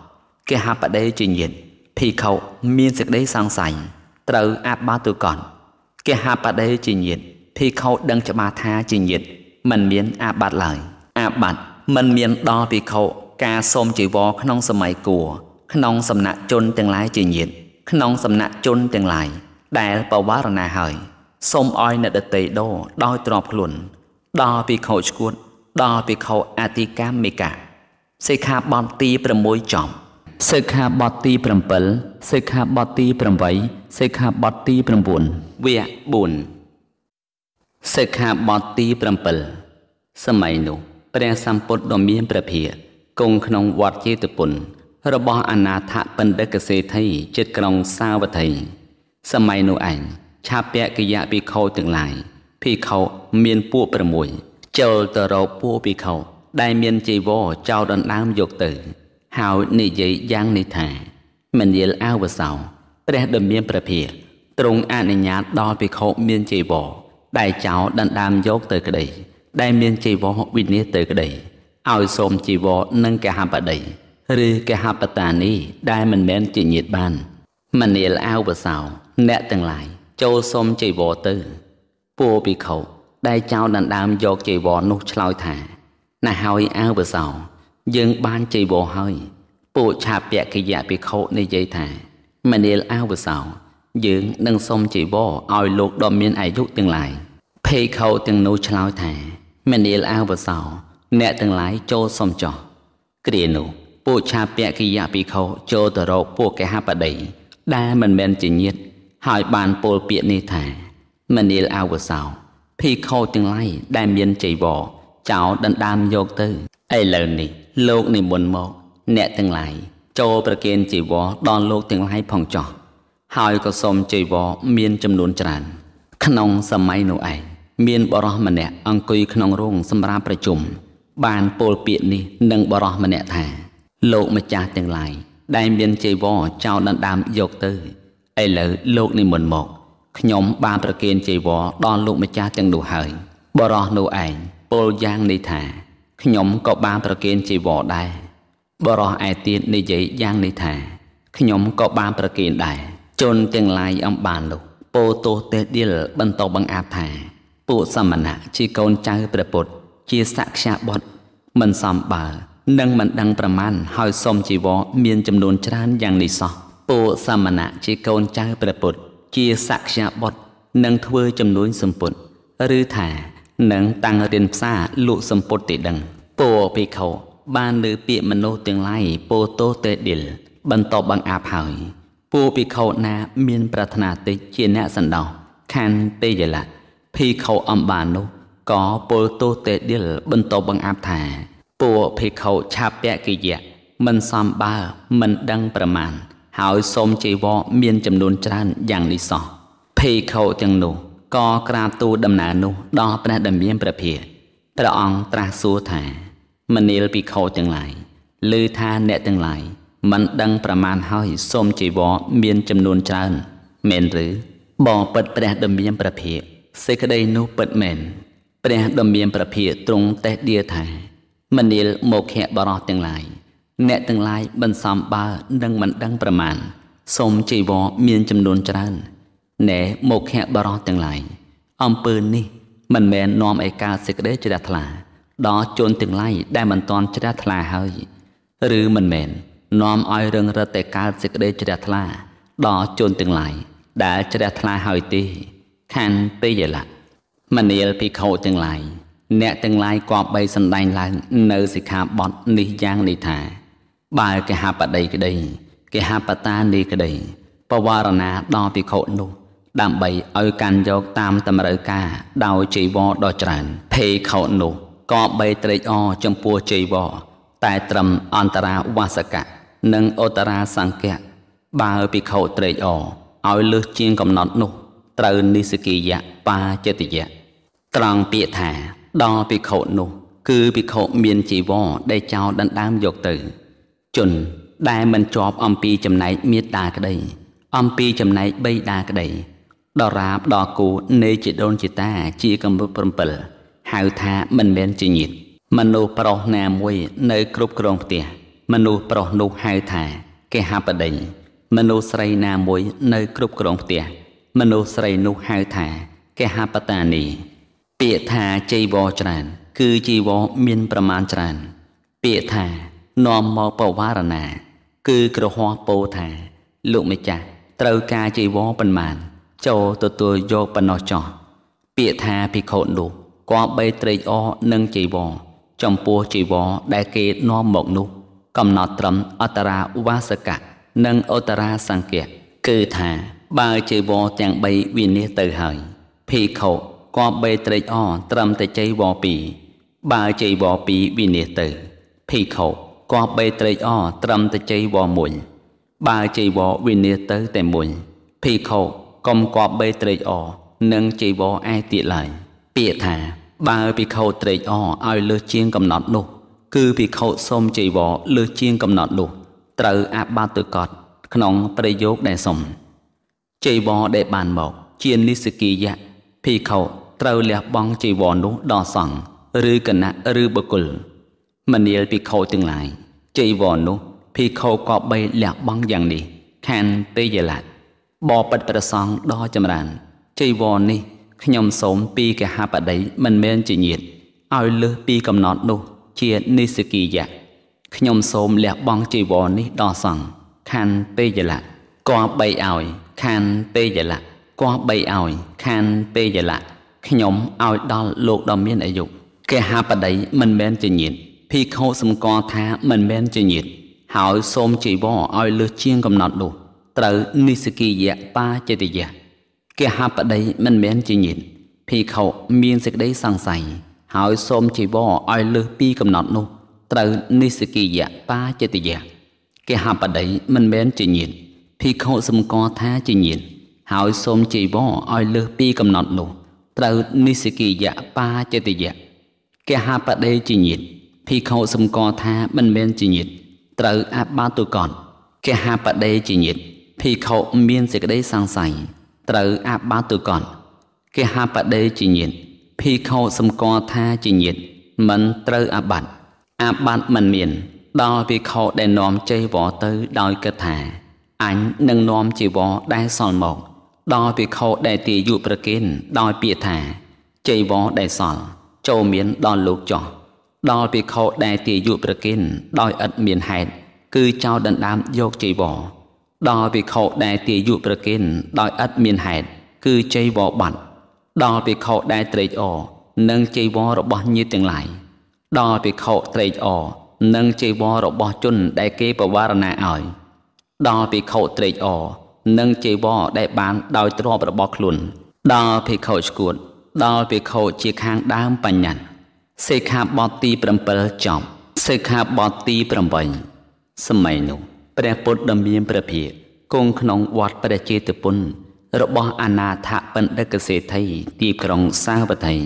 កហបដីជាញាតភិក្ខុមានសេចក្តីសង្ស័យត្រូវអបាទុកតគេហាបដេជាញាតភីខោដឹងច្បាស់ថាជាញាតមិនមានអាបត្តិឡើយ អាបត្តិមិនមាន ដល់ភិក្ខុការសូមជីវរក្នុងសម័យគួរក្នុងសំណាក់ជនទាំងឡាយជាញាតក្នុងសំណាក់ជនទាំងឡាយដែល បវរណាហើយសូមឲ្យអ្នកដតីដោដោយទ្របខ្លួនដល់ភិក្ខុឈួតដល់ភិក្ខុអតិកាមិកាសិក្ខាបទទី6ចប់សិក្ខាបទទី7សិក្ខាបទទី8សិក្ខាបទទី9វគ្គ4សិក្ខាបទទី7សម័យនោះ ព្រះសម្ពុទ្ធដ៏មានព្រះភាកគង់ក្នុងវត្តជេតពុនរបស់អនាថបណ្ឌិតកសេដ្ឋីចិត្តក្រុងសាវត្ថីសម័យនោះឯងឆាពៈកិយៈភិក្ខុទាំងឡាយភិក្ខុមានពួក6ចូលទៅរកពួកភិក្ខុដែលមានចីវរចោលដណ្ដើមយកទៅហើយនិយាយយ៉ាងនេះថាមនាលអាវសោព្រះដ៏មានព្រះភារទ្រង់អនុញ្ញាតដល់ភិក្ខុមានចីវរដែលចោលដណ្ដើមយកទៅក្តីដែលមានចីវរវិនិច្ឆ័យទៅក្តីឲ្យសូមចីវរនិងកហបតី ឬកហបតានីដែលមិនមែនជាញាតបាន មនាលអាវសោ អ្នកទាំងឡាយចូលសុំចីវរទៅពូភិក្ខុដែលចោលដណ្ដើមយកចីវរនោះឆ្លើយថាណាហើយអាវសោយើងបានចៃវោហើយពួកឆាពៈគយៈភិក្ខុនិយាយថា មនាលអវសោ យើងនឹងសុំចៃវោឲ្យលោកដ៏មានអាយុទាំងឡាយភេខោទាំងនោះឆ្លើយថាមនាលអវសោអ្នកទាំងឡាយចូលសុំចោះគ្រានោះពួកឆាពៈគយៈភិក្ខុចូលទៅរកពួកកហបតី ដែលមិនមែនជាញាតហើយបានពោលពាក្យនេះថា មនាលអវសោភិក្ខុទាំងឡាយដែលមានចៃវោចោលដណ្ដើមយកទៅឥឡូវនេះលោកនិមន្តមក អ្នកទាំងឡាយចូលប្រគេនជីវរដល់លោកទាំងឡាយផងចោះហើយក៏សូមជីវរមានចំនួនច្រើន ក្នុងសម័យនោះឯងមានបរោះម្នាក់អង្គុយក្នុងរោងសម្រាប់ប្រជុំបានពោលពាក្យនេះនឹងបរោះម្នាក់ថាលោកម្ចាស់ទាំងឡាយដែលមានចៃវរចោលដណ្ដើមយកទៅឥឡូវលោកនិមន្តមកខ្ញុំបានប្រគេនចៃវរដល់លោកម្ចាស់ទាំងនោះហើយ បរោះនោះឯងពោលយ៉ាងនេះថាខ្ញុំក៏បាន ប្រគេនចីវរដែរបរោះឯទៀតនិយាយយ៉ាងនេះថាខ្ញុំក៏បាន ប្រគេនដែរជនទាំងឡាយអំបាននោះពោទោសទេដៀលបន្តបង្អាប់ថាពួកសមណៈជាកូនចៅព្រះពុទ្ធជាសក្ខ្យាបុត្រមិនសំបើនឹងមិនដឹងប្រមាណហើយសុំជីវរមានចំនួនច្រើនយ៉ាងនេះសោះពួកសមណៈជាកូនចៅព្រះពុទ្ធជាសក្ខ្យាបុត្រនឹងធ្វើចំនួនសម្ពុតឬថានិងតាំងរៀនផ្សារលក់សម្ពុតទេដឹងពោភិក្ខុបានលើពាក្យមនុស្សទាំងឡាយពោទោសទេដិលបន្តបង្អាប់ហើយពោភិក្ខុណា មាន ប្រាថ្នាតិចជាអ្នកសន្តោសខណ្ឌទេយលៈភិក្ខុអំបាននោះក៏ពលទោសទេដិលបន្តបង្អាប់ថាពោភិក្ខុឆាពៈកិយៈមិនសំបើមិនដឹងប្រមាណហើយសូមចៃវរមានចំនួនច្រើនយ៉ាងនេះសោះភិក្ខុទាំងនោះក៏ក្រាបទូលដំណើរនោះដល់ព្រះដមៀនព្រះភិយាព្រះអង្គត្រាស់សួរថាមនាលភិក្ខុទាំងឡាយឮថាអ្នកទាំងឡាយមិនដឹងប្រមាណហើយសូមជីវរមានចំនួនច្រើនមែនឬបបិទ្ធព្រះដមៀនព្រះភិយាសេចក្តីនោះពិតមែនព្រះដមៀនព្រះភិយាទ្រង់តេះដៀថាមនាលមកខៈបរោះទាំងឡាយអ្នកទាំងឡាយបន្សំបើនឹងមិនដឹងប្រមាណសូមជីវរមានចំនួនច្រើនណែមកខៈបរោះទាំងឡាយអំពើនេះមិនមែននាំឲ្យកើតសេចក្តីជ្រះថ្លា ដល់ជនទាំងឡាយដែលមិនទាន់ជ្រះថ្លាហើយឬមិនមែននាំឲ្យរឹងរិតតែកើតសេចក្តីជ្រះថ្លាដល់ជនទាំងឡាយដែលជ្រះថ្លាហើយទេខណ្ឌទេយលៈមនាលភិក្ខុទាំងឡាយអ្នកទាំងឡាយគប្បីសំដែងឡើងនៅសិក្ខាបទនេះយ៉ាងនេះថាបើគេហបតីក្តីគេហបតានេះក្តីបវារណាដល់ភិក្ខុនោះដើម្បីឲ្យកាន់យកតាមតម្រូវការដោយចីវរដ៏ច្រើនភេខោនោះក៏បីត្រេកអរចំពោះចីវរតែត្រឹមអន្តរាវាសកៈនិងអតរាសង្កៈបើភិក្ខុត្រេកអរឲ្យលើសជាងកំណត់នោះ ត្រូវនិសកិយៈបាចិត្តយៈត្រង់ពាក្យថាដល់ភិក្ខុនោះ គឺភិក្ខុមានជីវរដែលចោលដណ្ដើមយកទៅជនដែលមិនជាប់អំពីចំណែកមេត្តាក្តី អំពីចំណែកបៃតាក្តីដល់រាបដល់គូនៃជីដូនជីតា ជាកម្រិត7ហៅថាមិនមែនជាញាតិមនុស្សប្រុសណាមួយ នៅ គ្រប់គ្រងផ្ទះមនុស្សប្រុសនោះហៅថាគេហបដិញមនុស្សស្រីណាមួយនៅ គ្រប់គ្រងផ្ទះមនុស្សស្រីនោះហៅថាគេហបតានីពាក្យថាចៃវរច្រើនគឺជីវរមានប្រមាណច្រើនពាក្យថានាំមកបវារណា គឺក្រហោះពោថា លោកម្ចាស់ត្រូវការចៃវរប៉ុន្មានចូលទទួលយកប៉ុណ្ណោះចោះពាក្យថាភិក្ខុនោះគប្បីត្រេកអរនឹងចីវរចំពោះចីវរដែលគេនាំមកនោះ កំណត់ត្រឹមអត្តរាវាសកៈនិងអត្តរាសង្កៈគឺថា បើចីវរទាំង3វិនិច្ឆ័យទៅហើយភិក្ខុគប្បីត្រេកអរត្រឹមតែចីវរ2បើចីវរ2វិនិច្ឆ័យទៅភិក្ខុគប្បីត្រេកអរត្រឹមតែចីវរ1បើចីវរវិនិច្ឆ័យទៅតែមួយភិក្ខុកុំគប់បេត្រេកអរនិងចីវរឯទៀតឡើយពាក្យថាបើភិក្ខុត្រេកអរឲ្យលើសជាងកំណត់នោះគឺភិក្ខុសូមចីវរលើសជាងកំណត់នោះត្រូវអាបាតុកតក្នុងប្រយោគដែលសុំចីវរដែលបានមកជានិសកិយៈភិក្ខុត្រូវលះបង់ចីវរនោះដល់សង្ឃឬគណៈឬបុគ្គលមនាលភិក្ខុទាំងឡាយចីវរនោះភិក្ខុក៏បីលះបង់យ៉ាងនេះ ខានទេយលៈបបិទ្ធព្រះសង្ឃដ៏ចម្រើនចីវរនេះខ្ញុំសូមពីកហបតីមិនមែនជាញាតឲ្យលើសពីកំណត់នោះ ជានិសគិយៈខ្ញុំសូមលះបង់ចីវរនេះដល់សង្ឃខណ្ឌពេយលៈគបបីឲ្យខណ្ឌពេយលៈគបបីឲ្យខណ្ឌពេយលៈខ្ញុំឲ្យដល់លោកដ៏មានអាយុកហបតីមិនមែនជាញាតភិក្ខុសម្គាល់ថាមិនមែនជាញាតហើយសូមចីវរឲ្យលើសជាងកំណត់នោះត្រូវនិសគិយៈបាចិត្តយៈគេហបដីមិនមែនជាញាតភិក្ខុមានសេចក្តីសង្ស័យហើយសូមជីវរឲ្យលើសពីកំណត់នោះ ត្រូវនិសគិយៈបាចិត្តយៈគេហបដីមិនមែនជាញាតភិក្ខុសម្គាល់ថាជាញាតហើយសូមជីវរឲ្យលើសពីកំណត់នោះត្រូវនិសគិយៈបាចិត្តយៈគេហបដីជាញាតភិក្ខុសម្គាល់ថាមិនមែនជាញាតត្រូវអបាទុកតគេហបដេជាញាតិភិក្ខុមានសេចក្តីសង្ស័យត្រូវអាបាទុកតគេហបដេជាញាតភិក្ខុសម្គាល់ថាជាញាតមិនត្រូវអាបាត់អាបាត់មិនមានដល់ភិក្ខុដែលនាំចេវរទៅដោយគិតថាអញនឹងនាំជីវរដែលសល់មកដល់ភិក្ខុដែលទាយុប្រគិនដោយពាក្យថាចៃវរដែលសល់ចូលមានដល់លោកចោះដល់ភិក្ខុដែលទាយុប្រគិនដោយឥតមានហេតុគឺចោលដណ្ដើមយកចៃវរដល់ភិក្ខុដែលទាយុប្រគិនដោយឥតមានហេតុគឺចៃវរបាត់ដល់ភិក្ខុដែលត្រេកអរនិងចៃវររបស់ញាតិទាំងឡាយដល់ភិក្ខុត្រេកអរនិងចៃវររបស់ជនដែលគេបវារណាឲ្យដល់ភិក្ខុត្រេកអរនិងចៃវរដែលបានដោយទ្រពរបស់ខ្លួនដល់ភិក្ខុស្គួតដល់ភិក្ខុជាខាងដើមបញ្ញត្តិសិក្ខាបទទី7ចប់សិក្ខាបទទី8សម័យនោះព្រះពុទ្ធដ៏មានព្រះភាគគង់ក្នុងវត្តព្រះចេតពុនរបស់អនាថបណ្ឌិកសេដ្ឋីទីក្រុងសាវត្ថី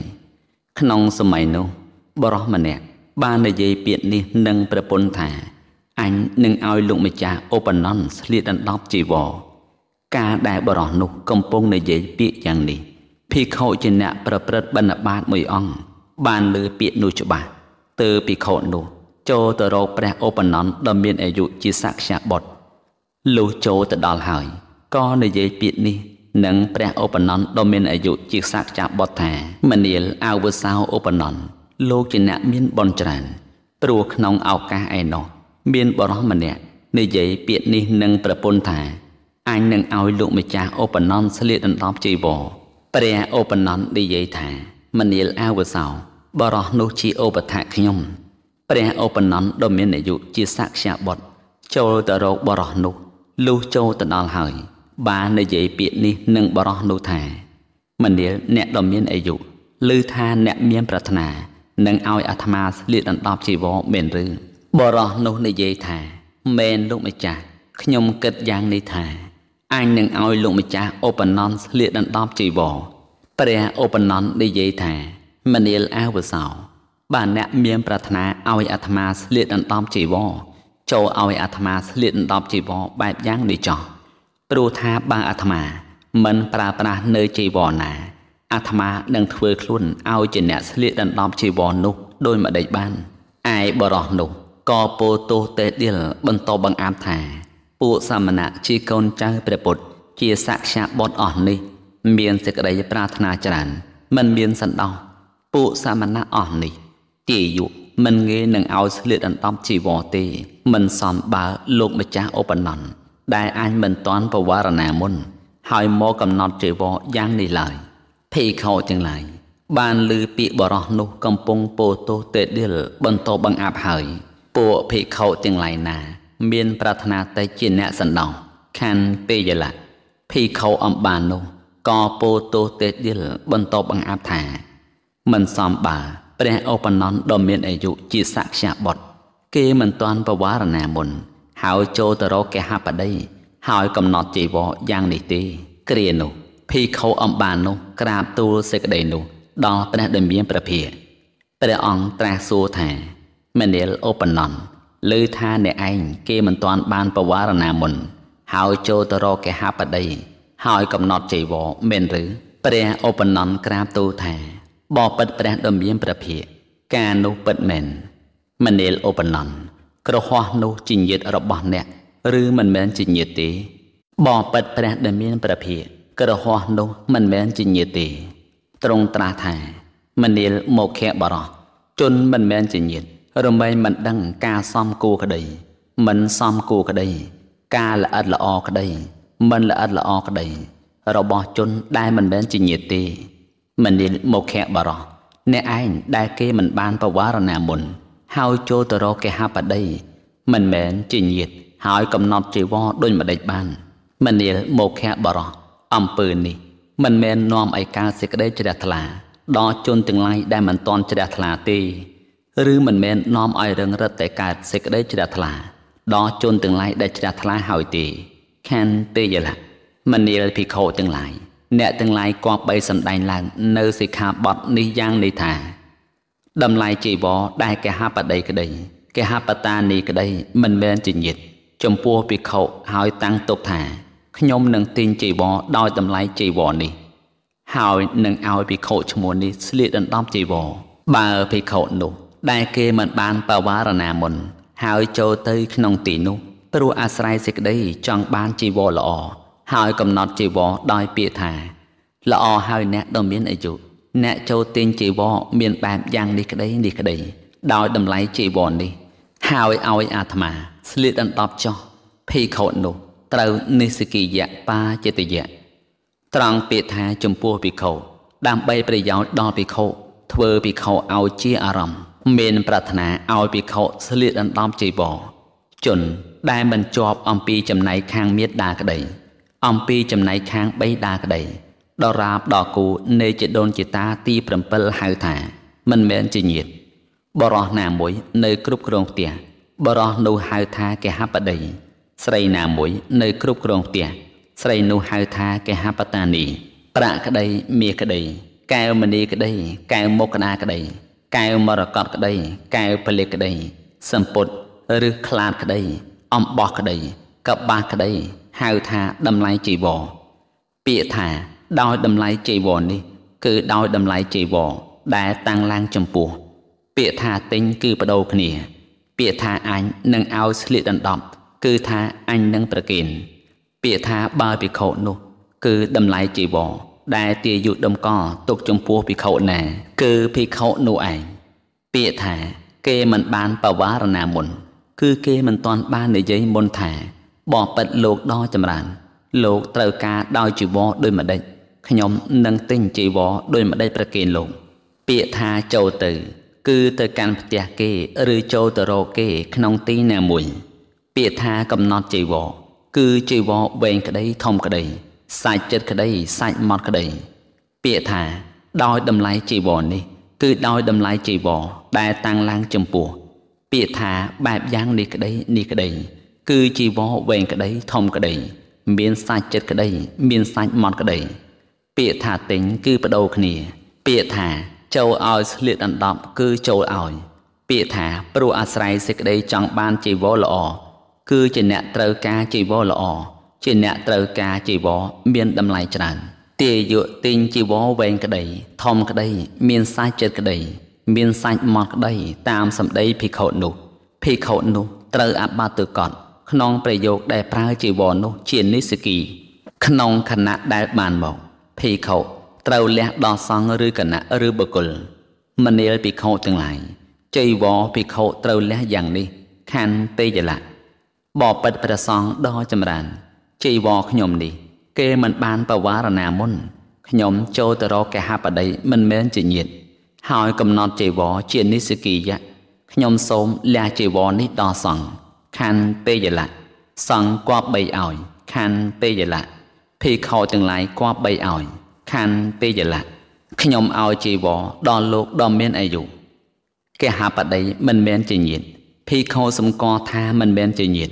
ក្នុងសម័យនោះបរោះម្នាក់បាននិយាយពាក្យនេះនឹងប្រពន្ធថាអញនឹងឲ្យលោកម្ចាស់ឧបនន្ទស្លៀកដណ្ដប់ជីវរកាលដែលបរោះនោះកំពុងនិយាយពាក្យយ៉ាងនេះភិក្ខុជាអ្នក ប្រព្រឹត្តបណ្ឌបាតមួយអង្គបានលើពាក្យនោះច្បាស់ទើភិក្ខុនោះចូលទៅរកព្រះឧបនន្ទដ៏មានអាយុជាសក្យបុត្រលុះចូលទៅដល់ហើយក៏និយាយពាក្យនេះនឹងព្រះឧបនន្ទដ៏មានអាយុជាសក្យបុត្រថាមនាលអវសោឧបនន្ទលោកជាអ្នកមានបនច្រើនព្រោះក្នុងឱកាសឯណោះ មានបរិសម្នាក់និយាយពាក្យនេះនឹងប្រពន្ធថាអញនឹងឲ្យលោកម្ចាស់ឧបនន្ទស្លៀកដណ្ដប់ជីវរព្រះឧបនន្ទនិយាយថា មនាលអវសោបរោះនោះជាឧបថាខ្ញុំព្រះឧបនន្ទដ៏មានអាយុជាសក្យបុត្រចូលទៅរកបរោះនោះលុះចូលទៅដល់ហើយ បាននិយាយពាក្យនេះនឹងបរោះនោះថាមនាលអ្នកដ៏មានអាយុឮថាអ្នកមានប្រាថ្នានឹងឲ្យអាត្មាស្លៀកដណ្ដប់ជីវរមែនឬ បរោះនោះនិយាយថា មែន លោកម្ចាស់ខ្ញុំគិតយ៉ាងនេះថាអញនឹងឲ្យលោកម្ចាស់ឧបនន្ទស្លៀកដណ្ដប់ជីវរព្រះឧបនន្ទនិយាយថាមនាលអាវសោបើអ្នកមានប្រាថ្នាឲ្យអាត្មាស្លៀកដណ្ដប់ជីវរចូលឲ្យអាត្មាស្លៀកដណ្ដប់ជីវរបែបយ៉ាងនេះចោះព្រោះថាបើអាត្មាមិនប្រើប្រាស់នៅជីវរណាអាត្មានឹងធ្វើខ្លួនឲ្យជាអ្នកស្លៀកដណ្ដប់ជីវរនោះដោយម្ដេចបានឯបរោះនោះក៏ពោទោសទេដិលបន្តបង្អាប់ថា ពួកសាមណៈជាកូនចៅព្រះពុទ្ធជាសក្យាបុត្រអស់នេះមានសេចក្តីប្រាថ្នាច្រើនមិនមានសន្តោសពួកសាមណៈអស់នេះទាយុមិនងាយនឹងឲ្យស្លៀកដណ្ដប់ជីវរទេមិនសមបើលោកម្ចាស់ឧបនន្ទដែលអាចមិនតាន់បវារណាមុនហើយមកកំណត់ជីវរយ៉ាងនេះឡើយភេខោទាំងឡាយបានលឺពាក្យបរោះនោះ កំពុងពោទោសទេដិលបន្តបង្អាប់ហើយ ពួកភិក្ខុទាំងឡាយណា មាន ប្រាថ្នាតែជាអ្នកសន្តោសខណ្ឌពេយលៈភិក្ខុអំបាននោះក៏ពោទោសទេដិលបន្តបង្អាប់ថាមិនសមបើព្រះឧបនន្ទដ៏មានអាយុជាសក្យបុត្រគេមិនទាន់ប្រវារណាមុនហើយចូលទៅរកកេហបតីហើយកំណត់ជីវរយ៉ាងនេះទេគ្រានោះភីខុអំបាននោះ ក្រាបទូលសេចក្តីនោះ ដល់ព្រះដ៏មានព្រះភាព្រះអង្គត្រាស់សួរថា មនាលឧបនន្ទលើថាអ្នកឯងគេមិនទាន់បានប្រវារណាមុនហើយចូលទៅរកកេហបតីហើយកំណត់ចីវរមែនឬព្រះឧបនន្ទក្រាបទូលថាបបិទ្ធព្រះដ៏មានព្រះភិក្ខការនោះពិតមែនមនាលឧបនន្នក្រហោះនោះជាញាតរបស់អ្នកឬមិនមែនជាញាតទេ បបិទ្ធព្រះដ៏មានព្រះភិក្ខក្រហោះនោះមិនមែនជាញាតទេទ្រង់ត្រាស់ថាមនាលមកខៈបរោះជនមិនមែនជាញាតរមែងមិនដឹងការសំគួរក្តីមិនសំគួរក្តីការល្អិតល្អក្តីមិនល្អិតល្អក្តីរបស់ជនដែលមិនមែនជាញាតទេមនាលមុខៈបរោះអ្នកឯងដែលគេមិនបានបវារណាមុនហើយចូលទៅរកគេហបដីមិនមែនជាញាតហើយកំណត់ជីវរដូចម្ដេចបានមនាលមុខៈបរោះអំពើនេះមិនមែននាំឲ្យកើតសេចក្តីជ្រះថ្លា ដល់ជនទាំងឡាយដែលមិនតន់ជ្រះថ្លាទេឬមិនមែននាំឲ្យរឹងរិតតែកើតសេចក្តីជ្រះថ្លា ដល់ជនទាំងឡាយដែលជ្រះថ្លាហើយទេខន្តិយលៈមនាលភិក្ខុទាំងឡាយអ្នកទាំងឡាយគប្បីសម្ដែងឡើង នៅសិក្ខាបទនេះយ៉ាងនេះថាតម្លៃជីវរដែលកហបតីក្តីកហបតានីក្តីមិនមែនជាញាតចំពោះភិក្ខុហើយតាំងទុកថាខ្ញុំនឹងទិញជីវរដោយតម្លៃជីវរនេះហើយនឹងឲ្យភិក្ខុឈ្មោះនេះស្លៀកដណ្ដប់ជីវរបើភិក្ខុនោះ ដែលគេមិនបានបវារណាមុន ហើយចូលទៅ ក្នុងទីនោះព្រោះអាស្រ័យសេចក្តីចង់បានជីវរល្អហើយកំណត់ចីវរដោយពាក្យថាល្អហើយអ្នកដ៏មានអាយុអ្នកចូលទិញចីវរមានបែបយ៉ាងនេះក្តីនេះក្តីដោយតម្លៃចីវរនេះ ហើយឲ្យអាត្មាស្លៀកដណ្ដប់ចោះភីខោនោះត្រូវនិសកិយៈបាចិត្តយៈត្រង់ពាក្យថាចំពោះភិក្ខុដើម្បីប្រយោជន៍ដល់ភិក្ខុធ្វើភិក្ខុឲ្យជាអារម្មណ៍មាន ប្រាថ្នាឲ្យភិក្ខុស្លៀកដណ្ដប់ចីវរជនដែលមិនជាប់ អំពីចំណែកខាងមេត្តាក្តីអំពីចំណែកខាងបេដាក្តី ដរាបដល់គូនៃជាដូនជាតាទី7ហៅថា មិនមែនជាញាតបរោះណាមួយនៅគ្រប់គ្រងផ្ទះបរោះនោះហៅថាកេហបតីស្រីណាមួយ នៅគ្រប់គ្រងផ្ទះស្រីនោះហៅថាកេហបតានីប្រាក់ក្តីមាសក្តីកែវមณีក្តីកែវមុខណាក្តីកែវមរកតក្តីកែវពលិក្តីសម្ពុតឬខ្លាតក្តីអំបោះក្តីកបាសក្តីហៅថាតម្លៃជីវរពាក្យថាដោយតម្លៃជីវរនេះ គឺដោយតម្លៃជីវរដែលតាំងឡើងចំពោះ ពាក្យថាទិញគឺបដូរគ្នា ពាក្យថាអញនឹងឲ្យស្លៀកដណ្ដប់ គឺថាអញនឹងប្រគេនពាក្យថាបើភិក្ខុនោះគឺតម្លៃជីវរដែលទាយុដំកទុកចំពោះភិក្ខុណាគឺភិក្ខុនោះឯងពាក្យថា គេមិនបានបវារណាមុន គឺគេមិនទាន់បាននិយាយមុនថាបងពិតលោកដ៏ចម្រើនលោកត្រូវការដោយជីវរដោយម្ដេចខ្ញុំនឹងទិញជីវរដោយម្ដេចប្រគេនលោក ពាក្យថាចូលទៅ គឺទៅកាន់ផ្ទះគេ ឬចូលទៅរកគេក្នុងទីណាមួយ ពាក្យថាកំណត់ជីវរគឺជីវរវែងក្តីធំក្តី សាច់ចិត្តក្តីសាច់ម៉ត់ក្តី ពាក្យថាដោយតម្លៃជីវរនេះគឺដោយតម្លៃជីវរដែលតាំងឡើងចំពោះពាក្យថាបែបយ៉ាងនេះក្តីនេះក្តីគឺជីវរវែងក្តី ធំក្តី មានសាច់ចិត្តក្តី មានសាច់ម៉ត់ក្តីពាក្យថាទិញគឺបដូរគ្នាពាក្យថាចូលឲ្យស្លៀកដណ្ដប់គឺចូលឲ្យពាក្យថាព្រោះអាស្រ័យសេចក្តីចង់បានជីវរល្អគឺជាអ្នកត្រូវការជីវរល្អជាអ្នកត្រូវការជីវរមានតម្លៃច្រើនទាយុទិញជីវរវែងក្តីធំក្តីមានសាច់ចិត្តក្តីមានសាច់ម៉ត់ក្តីតាមសម្ដីភិក្ខុនោះ ភិក្ខុនោះត្រូវអបាទុកត់ក្នុងប្រយោគដែលប្រើជីវរនោះ ជានិសគី ក្នុងខណៈដែលបានមកភីខុត្រូវលះដល់សង្ឃឬគណៈឬបុគ្គលមនាលភិក្ខុទាំងឡាយជីវរភិក្ខុត្រូវលះយ៉ាងនេះខណ្ឌទេយលៈបបិទ្ធព្រះសង្ឃដ៏ចម្រើនជីវរខ្ញុំនេះ គេមិនបានបវារណាមុនខ្ញុំចូលទៅរកកហបតីមិនមែនជាញាតហើយកំណត់ជីវរជានិសគីយៈខ្ញុំសូមលះជីវរនេះដល់សង្ឃខណ្ឌពេយលៈសង្ឃគបបីឲ្យខណ្ឌពេយលៈភិក្ខុទាំងឡាយគបបីឲ្យខណ្ឌពេយលៈខ្ញុំឲ្យជីវរដល់លោកដ៏មានអាយុគេហបដីមិនមែនជាញាតភិក្ខុសម្គាល់ថាមិនមែនជាញាត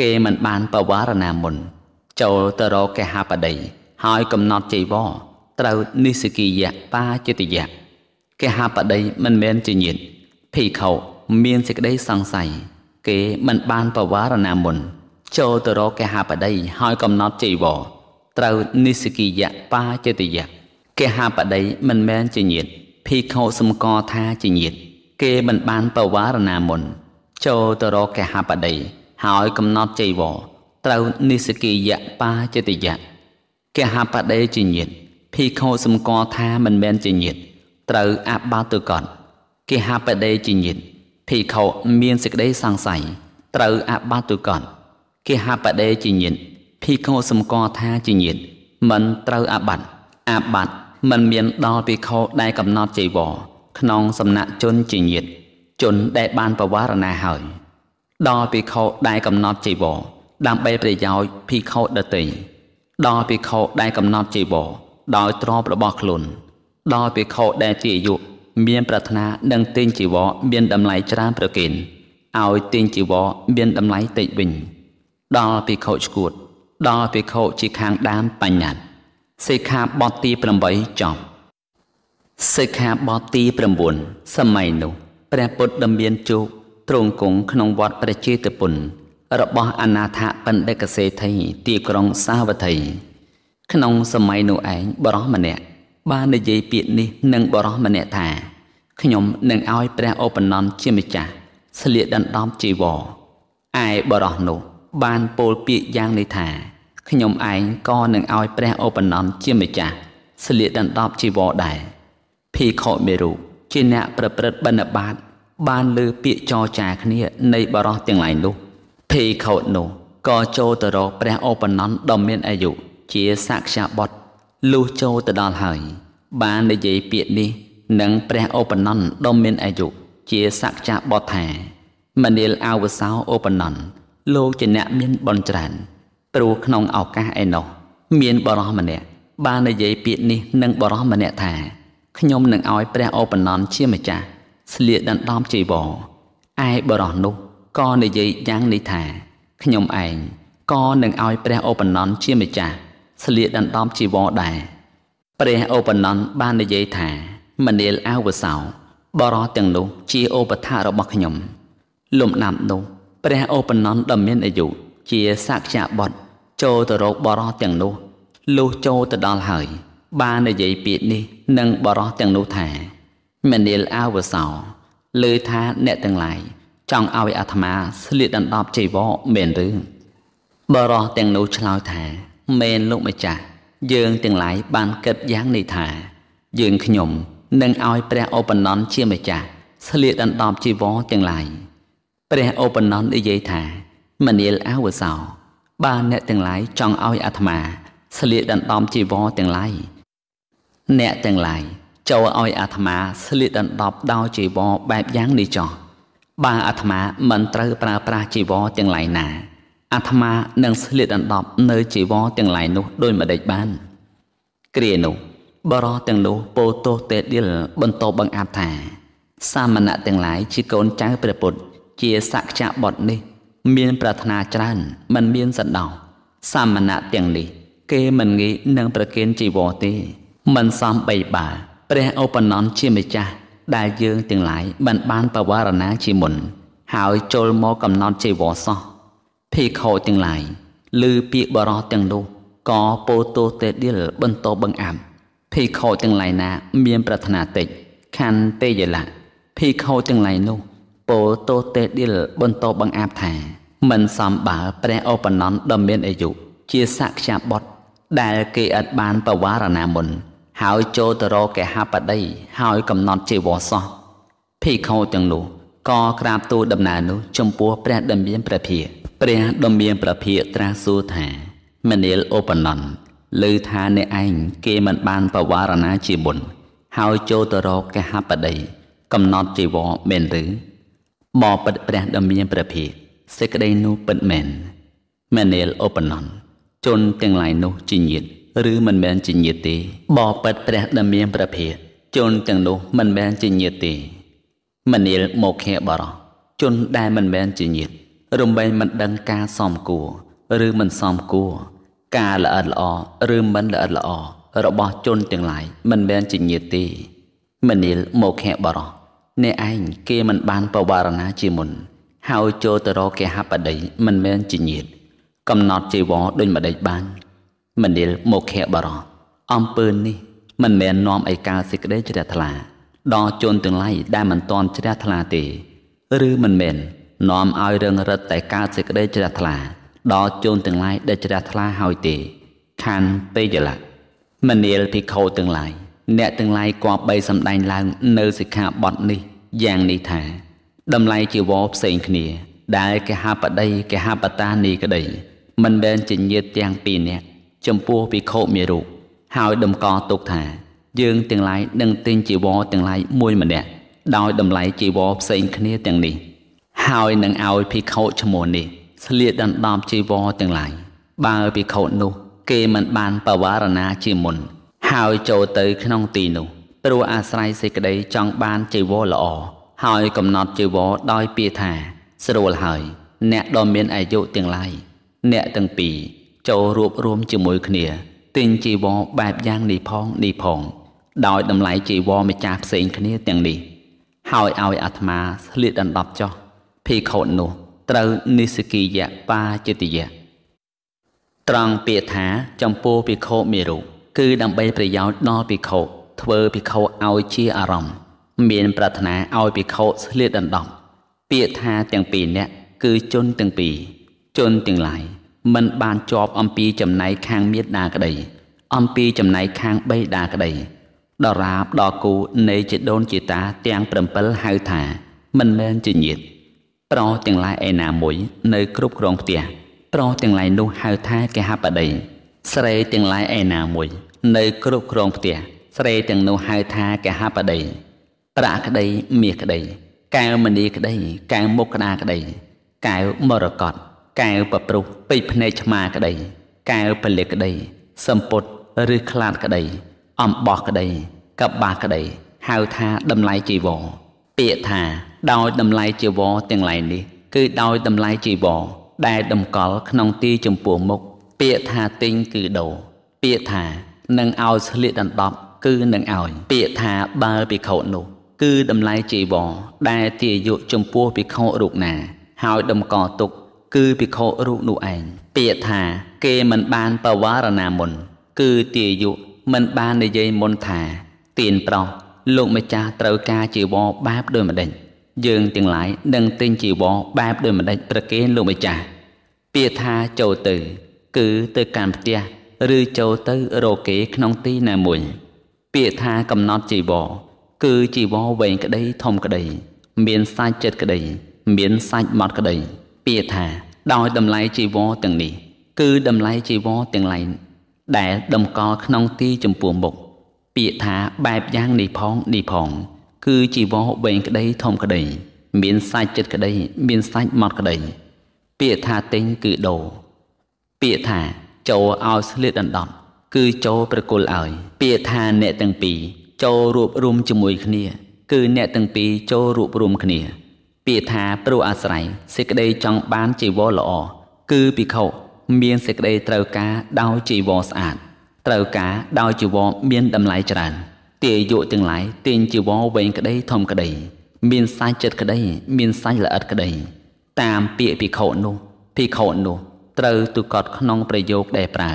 គេមិនបានបវារណាមុន ចូលទៅរកគេហបដីហើយកំណត់ជីវរត្រូវនិសកិយៈបាចិត្តយៈគេហបដីមិនមែនជាញាតភិក្ខុមានសេចក្តីសង្ស័យគេមិនបានបវារណាមុន ចូលទៅរកកេហាបតីហើយកំណត់ចីវរត្រូវនិសកិយៈបាចេតយៈកេហាបតីមិនមែនជាញាតភិក្ខុសម្គាល់ថាជាញាតគេមិនបានបវារណាមុន ចូលទៅរកកេហាបតីហើយកំណត់ចីវរត្រូវនិសកិយៈបាចេតយៈកេហាបតីជាញាតភិក្ខុសម្គាល់ថាមិនមែនជាញាតត្រូវអបាទុកតកេហាបតីជាញាតិភិក្ខុមានសេចក្តីសង្ស័យត្រូវអបាទុកតគេហបដេជាញាតភិក្ខុសម្គាល់ថាជាញាតមិនត្រូវអបាត់អបាត់មិនមាន ដល់ភិក្ខុដែលកំណត់ចីវរក្នុងសំណាក់ជនជាញាតជនដែលបានបវារណាហើយដល់ភិក្ខុដែលកំណត់ចីវរដើម្បីប្រយោជន៍ភិក្ខុដទៃដល់ភិក្ខុដែលកំណត់ចីវរដោយទ្របរបស់ខ្លួន ដល់ភិក្ខុដែលជាអាយុមានប្រាថ្នានឹងទិញជីវរមានតម្លៃច្រើនប្រគេនឲ្យទិញជីវរមានតម្លៃតិចវិញ ដល់ភិក្ខុឈួត ដល់ភិក្ខុជាខាងដើមបញ្ញត្តិសិក្ខាបទទី8ចប់សិក្ខាបទទី9សម័យនោះ ព្រះពុទ្ធដំមានជោគទ្រង់គង់ក្នុងវត្តព្រះជេតពុនរបស់អនាថបណ្ឌិកសេដ្ឋីទីក្រុងសាវត្ថី ក្នុងសម័យនោះឯងបរោះម្នាក់បាននិយាយពាក្យនេះនឹងបរោះម្នាក់ថាខ្ញុំនឹងឲ្យព្រះឧបនន្ទជាម្ចាស់ស្លៀកដណ្ដប់ជីវរឯបរោះនោះ បានពោលពាក្យយ៉ាងនេះថាខ្ញុំឯងក៏នឹងឲ្យព្រះឧបនន្ទជាម្ចាស់ស្លៀកដណ្ដប់ជីវរដែរភីខមេរុជាអ្នកប្រព្រឹត្តបណ្ឌបាតបានលើពាក្យចរចាគ្នានៃបរោះទាំងឡាយនោះភីខោតនោះក៏ចូលទៅរកព្រះឧបនន្ទដ៏មានអាយុជាសក្យបុត្រលុះចូលទៅដល់ហើយ បាននិយាយពាក្យនេះនឹងព្រះឧបនន្ទដ៏មានអាយុជាសក្ចាបតថាមនាលអវសោឧបនន្ទលោកជាអ្នកមានបនច្រើនព្រោះក្នុងឱកាសឯនោះមានបរោះម្នាក់បាននិយាយពាក្យនេះនឹងបរោះម្នាក់ថាខ្ញុំនឹងឲ្យព្រះឧបនន្ទជាម្ចាស់ស្លៀកដណ្ដើមចីវរឯបរោះនោះក៏និយាយយ៉ាងនេះថាខ្ញុំឯងក៏នឹងឲ្យព្រះឧបនន្ទជាម្ចាស់ស្លៀកដណ្ដប់ជីវរដែរព្រះឧបនន្ទបាននិយាយថា មនាលអាវសោ បរោះទាំងនោះជាឧបថារបស់ខ្ញុំលំដាប់នោះព្រះឧបនន្ទដ៏មានអាយុជាសក្យបុត្រចូលទៅរកបរោះទាំងនោះលុះចូលទៅដល់ហើយ បាននិយាយពាក្យនេះនឹងបរោះទាំងនោះថាមនាលអាវសោលើថាអ្នកទាំងឡាយចង់ឲ្យអាត្មាស្លៀកដណ្ដប់ចីវរមែនឬបរោះទាំងនោះឆ្លើយថាមែនលោកម្ចាស់យើងទាំងឡាយបានគិតយ៉ាងនេះថាយើងខ្ញុំនឹងឲ្យ ព្រះឧបនន្ទជាម្ចាស់ស្លៀកដណ្ដប់ជីវរទាំងឡាយព្រះឧបនន្ទនិយាយថាមនាលអវសោបើអ្នកទាំងឡាយចង់ឲ្យអាត្មាស្លៀកដណ្ដំជីវរទាំងឡាយអ្នកទាំងឡាយចូលឲ្យ អាត្មាស្លៀកដណ្ដប់ដោយជីវរបែបយ៉ាងនេះចោះបើអាត្មាមិនត្រូវ ប្រើប្រាស់ជីវរទាំងឡាយណាអាត្មានឹងស្លៀកដណ្ដប់នៅជីវរទាំងឡាយនោះដោយម្ដេចបានគ្រានោះបរោះទាំងនោះពោទោសទេដៀលបន្តបង្អាប់ថាសាមណៈទាំងឡាយជាកូនចៅព្រះពុទ្ធជាសក្យបុត្រនេះមានប្រាថ្នាច្រើនមិនមានសន្តោសសាមណៈទាំងនេះ គេមិនងាយនឹងប្រគិនជីវរទេមិនសមបីបាព្រះឧបនន្ទជាម្ចាស់ ដែលយើងទាំងឡាយបានបានបវារណាជាមុន ហើយចូលមកកំណត់ជីវរសោះភេខោទាំងឡាយឬពាក្យបរោះទាំងនោះក៏ពោទោសទេដិលបន្តបង្អាប់ភេខោទាំងឡាយណា មានប្រាថ្នាតិចខន្ទេយលៈភេខោទាំងឡាយនោះពោទោសទេដិលបន្តបង្អាប់ថា មិនសំបើព្រះឧបនន្ទដ៏មានអាយុជាសក្យាបុត្រដែលគេឥតបានបវារណាមុន ហើយចូលទៅរកកហបតី ហើយកំណត់ជីវរសោះភិក្ខុទាំងនោះក៏ក្រាបទូលដំណើរនោះចំពោះព្រះដំមានព្រះភិយាព្រះដ៏មានប្រភិយត្រាសួរថាមនាលឧបនន្ទឬថាអ្នកឯងគេមិនបានបវារណាជាមុនហើយចូលទៅរកកហបតី កំណត់ជីវរមែនឬបបិទ្ធព្រះដ៏មានប្រភិយសេចក្តីនោះពិតមែនមនាលឧបនន្ទជនទាំងឡាយនោះជាញាត ឬមិនមែនជាញាតទេបបិទ្ធព្រះដ៏មានប្រភិយជនទាំងនោះមិនមែនជាញាតទេមនាលមកខេបរោះជនដែលមិនមែនជាញាតិរំបែងមិនដឹងការសមគួរឬមិនសមគួរការល្អិតល្អឬមិនល្អិតល្អរបស់ជនទាំងឡាយមិនមែនជាញាតិទេមនាលមកខៈបរោះអ្នកឯងគេមិនបានបវារណាជាមុនហើយចូលទៅរកគេហបដីមិនមែនជាញាតិកំណត់ជីវរដូចម្ដេចបានមនាលមកខៈបរោះអំពើនេះ មិនមែននាំឲ្យការសេចក្តីជ្រះថ្លា ដល់ជនទាំងឡាយដែលមិនតន់ជ្រះថ្លាទេ ឬមិនមែននាំឲ្យរឹងរិតតែកើតសេចក្តីជ្រះថ្លា ដល់ជូនទាំងឡាយដែលជ្រះថ្លាហើយទេខណ្ឌទេយលៈមនាលភិក្ខុទាំងឡាយអ្នកទាំងឡាយគប្បីសម្ដែងឡើង នៅសិក្ខាបទនេះ យ៉ាងនេះថាតម្លៃជីវរផ្សេងគ្នា ដែលកហបតីកហបតានីក្តីមិនមែនជាញាតទាំងពីរនាក់ចំពោះភិក្ខុមេរុហើយតម្កល់ទុកថាយើងទាំងឡាយនឹងទិញជីវរទាំងឡាយមួយម្នាក់ដោយតម្លៃជីវរផ្សេងគ្នាទាំងនេះហើយនឹងឲ្យភិក្ខុឈ្មោះនេះស្លៀកដណ្ដប់ជីវរទាំងឡាយបើភិក្ខុនោះ គេមិនបានបវារណាជាមុន ហើយចូលទៅក្នុងទីនោះព្រោះអាស្រ័យសេចក្តីចង់បានជីវរល្អហើយកំណត់ជីវរដោយពាក្យថាស្រួលហើយ អ្នកដ៏មានអាយុទាំងឡាយអ្នកទាំងពីរចូលរួបរวมជាមួយគ្នា ទិញជីវរបែបយ៉ាងនេះផងនេះផង ដោយតម្លៃជីវរម្ចាស់ផ្សេងគ្នាទាំងនេះ ហើយឲ្យអាត្មាស្លៀកដណ្ដប់ចោះភិក្ខុនោះត្រូវនិសកិយបាចិត្តយៈត្រង់ពាក្យថាចំពោះភិក្ខុមេរុគឺ ដើម្បី ប្រយោជន៍ដល់ភិក្ខុធ្វើភិក្ខុឲ្យជាអារម្មណ៍មាន ប្រាថ្នាឲ្យភិក្ខុស្លៀកដណ្ដប់ពាក្យថាទាំងពីរនាក់គឺជនទាំងពីរជនទាំងឡាយមិនបានជាប់អំពីចំណែកខាងមេត្តាក្តីអំពីចំណែកខាងបេតាក្តីដរាបដល់គូនៃជាដូនជាតា ទាំង7ហៅថា មិនមែនជាញាតិប្រុសទាំងឡាយឯណាមួយនៅគ្រប់គ្រងផ្ទះប្រុសទាំងឡាយនោះហៅថាកេហបតីស្រីទាំងឡាយឯណាមួយនៅគ្រប់គ្រងផ្ទះស្រីទាំងនោះហៅថាកេហបតីប្រាក់ក្តីមាសក្តីកែវមณีក្តីកែវមុខក្តារក្តីកែវមរកតកែវប្រព្រឹសពេកភ្នែកឆ្មាក្តីកែវពលិក្តីសម្ពុតឬខ្លាតក្តីអំបោះក្តីកបាក្តីហៅថាតម្លៃជីវរពាក្យថាដោយតម្លៃជីវរទាំងឡាយនេះ គឺដោយតម្លៃជីវរដែលតម្កល់ក្នុងទីចំពោះមុខពាក្យថាទិញគឺដូរពាក្យថានឹងឲ្យស្លៀកដណ្ដប់ គឺនឹងឲ្យ ពាក្យថាបើពិខុនោះគឺតម្លៃជីវរដែលទាយុចំពោះពិខុរូបណា ហើយតម្កល់ទុក គឺពិខុរូបនោះឯងពាក្យថាគេមិនបានបវារណាមុន គឺទាយុមិនបាននិយាយមុនថាទៀនប្រុសលោកម្ចាស់ត្រូវការជីវរបែបដូចម្តេចយើងទាំងឡាយនឹងទិញជីវរបែបដូចម្តេចប្រគេនលោកម្ចាស់ពាក្យថាចូលទៅ គឺទៅកាន់ផ្ទះឬចូលទៅរកគេក្នុងទីណាមួយ ពាក្យថាកំណត់ជីវរគឺជីវរវែងក្តីធំក្តីមានសាច់ចិត្តក្តីមានសាច់ម៉ត់ក្តីពាក្យថាដោយតម្លៃជីវរទាំងនេះគឺតម្លៃជីវរទាំងឡាយដែលតម្កល់ក្នុងទីចំពោះមុខពាក្យថាបែបយ៉ាងនេះផងនេះផង គឺជីវរវែងក្តីធំក្តី មានសាច់ចិត្តក្តី មានសាច់ម៉ត់ក្តីពាក្យថាទិញគឺដូរពាក្យថាចូលឲ្យស្លៀកដណ្ដប់គឺចូលប្រគល់ឲ្យពាក្យថាអ្នកទាំងពីរចូលរួបរวมជាមួយគ្នា គឺអ្នកទាំងពីរចូលរួបរวมគ្នាពាក្យថាព្រោះអាស្រ័យសេចក្តីចង់បានជីវរល្អគឺភិក្ខុមានសេចក្តីត្រូវការដោយជីវរស្អាតត្រូវការដោយជីវរមានតម្លៃច្រើនទាយកទាំងឡាយទាញជីវរវែងក្តីធំក្តីមានសាច់ចិត្តក្តី មានសាច់ល្អិតក្តីតាមពាក្យភិក្ខុនោះភិក្ខុនោះត្រូវទុកត់ក្នុងប្រយោគដែលប្រើ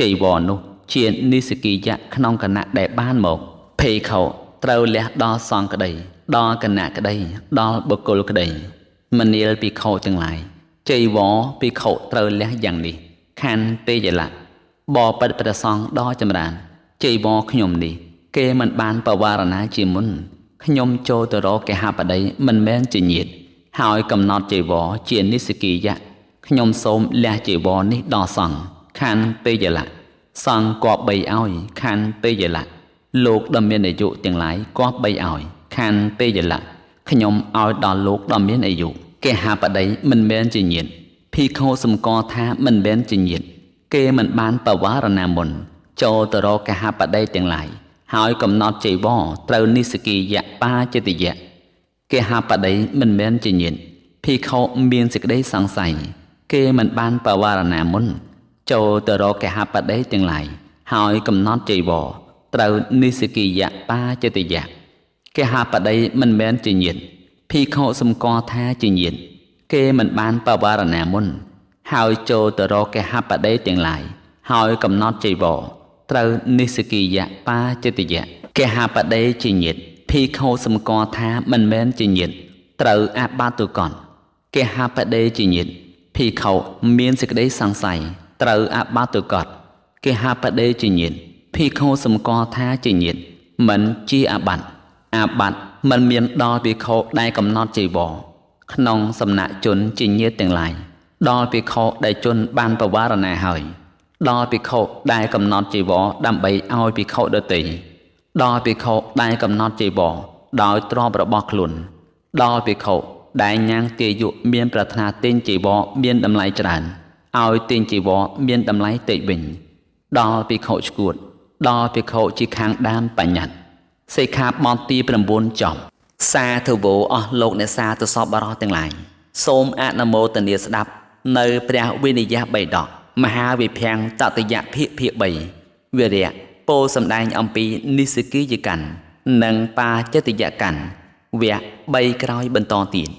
ចីវរនោះ ជានិសកិយៈក្នុងគណៈដែលបានមកភេខោត្រូវលះដល់សង្ក្តីដល់គណៈក្តីដល់បុគ្គលក្តីមនាលភិក្ខុទាំងឡាយចីវរភិក្ខុត្រូវលះយ៉ាងនេះខណ្ឌទេយលៈបបិទ្ធព្រះសង្ឃដ៏ចម្រើនចីវរខ្ញុំនេះ គេមិនបានបវារណាជាមុនខ្ញុំចូលទៅរកគេហបតីមិនមែនជាញាត ហើយកំណត់ចីវរជានិសកិយៈខ្ញុំសូមលះចីវរនេះដល់សង្ឃខានពេយលៈសង្ឃគបបីឲ្យខានពេយលៈលោកដ៏មានអាយុទាំងឡាយគបបីឲ្យខានពេយលៈខ្ញុំឲ្យដល់លោកដ៏មានអាយុគេហបតីមិនមែនជាញាតភិក្ខុសម្គាល់ថាមិនមែនជាញាតិគេមិនបានបវារណាមុន ចូលទៅរកកហបតីទាំងឡាយហើយកំណត់ចីវរត្រូវនិសគិយៈបាចិត្តយៈកហបតីមិនមែនជាញាតភិក្ខុមានសេចក្តីសង្ស័យគេមិនបានបវារណាមុនចូលទៅរកកហបតីទាំងឡាយហើយកំណត់ចីវរត្រូវនិសគិយៈបាចិត្តយៈកហបតីមិនមែនជាញាតភិក្ខុសម្គាល់ថាជាញាតគេមិនបានបវារណាមុនហើយចូលទៅរកកេហបដេទាំងឡាយហើយកំណត់ចីវរត្រូវនិសកិយៈបាចិត្តយៈកេហបដេជាញាតភីខោសម្គាល់ថាមិនមែនជាញាតត្រូវអបាទុកន្នកេហបដេជាញាតភីខោមានសេចក្តីសង្ស័យត្រូវអបាទុកតកេហបដេជាញាតភីខោសម្គាល់ថាជាញាតមិនជាអបាត់អបាត់មិនមានដល់ភិក្ខុដែលកំណត់ចីវរក្នុងសំណាក់ជនជាញាតទាំងឡាយដល់ភិក្ខុដែលជន់បានបវារណាហើយ ដល់ភិក្ខុដែលកំណត់ជីវរដើម្បីឲ្យភិក្ខុដទៃដល់ភិក្ខុដែលកំណត់ជីវរដោយទ្រពរបស់ខ្លួនដល់ភិក្ខុដែលញ៉ាំងទាយុមានប្រាថ្នាទិញជីវរមាន តម្លៃច្រើនឲ្យទិញជីវរមានតម្លៃតិចវិញដល់ភិក្ខុឈួតដល់ភិក្ខុជាខាងដើមបញ្ញត្តិសិក្ខាបទទី9ចប់សាធវោអស់លោកអ្នកសាទសពបរោះទាំងឡាយសូមអនុមោទនាស្ដាប់នៅព្រះវិនិច្ឆ័យបៃដកមហាវិភាំងតតយៈភិភិ3វិរៈពោសម្ដែងអំពីនិសគិយកម្មនិងបាចិត្តយកម្មវគ្គ3ក្រោយបន្តទៀត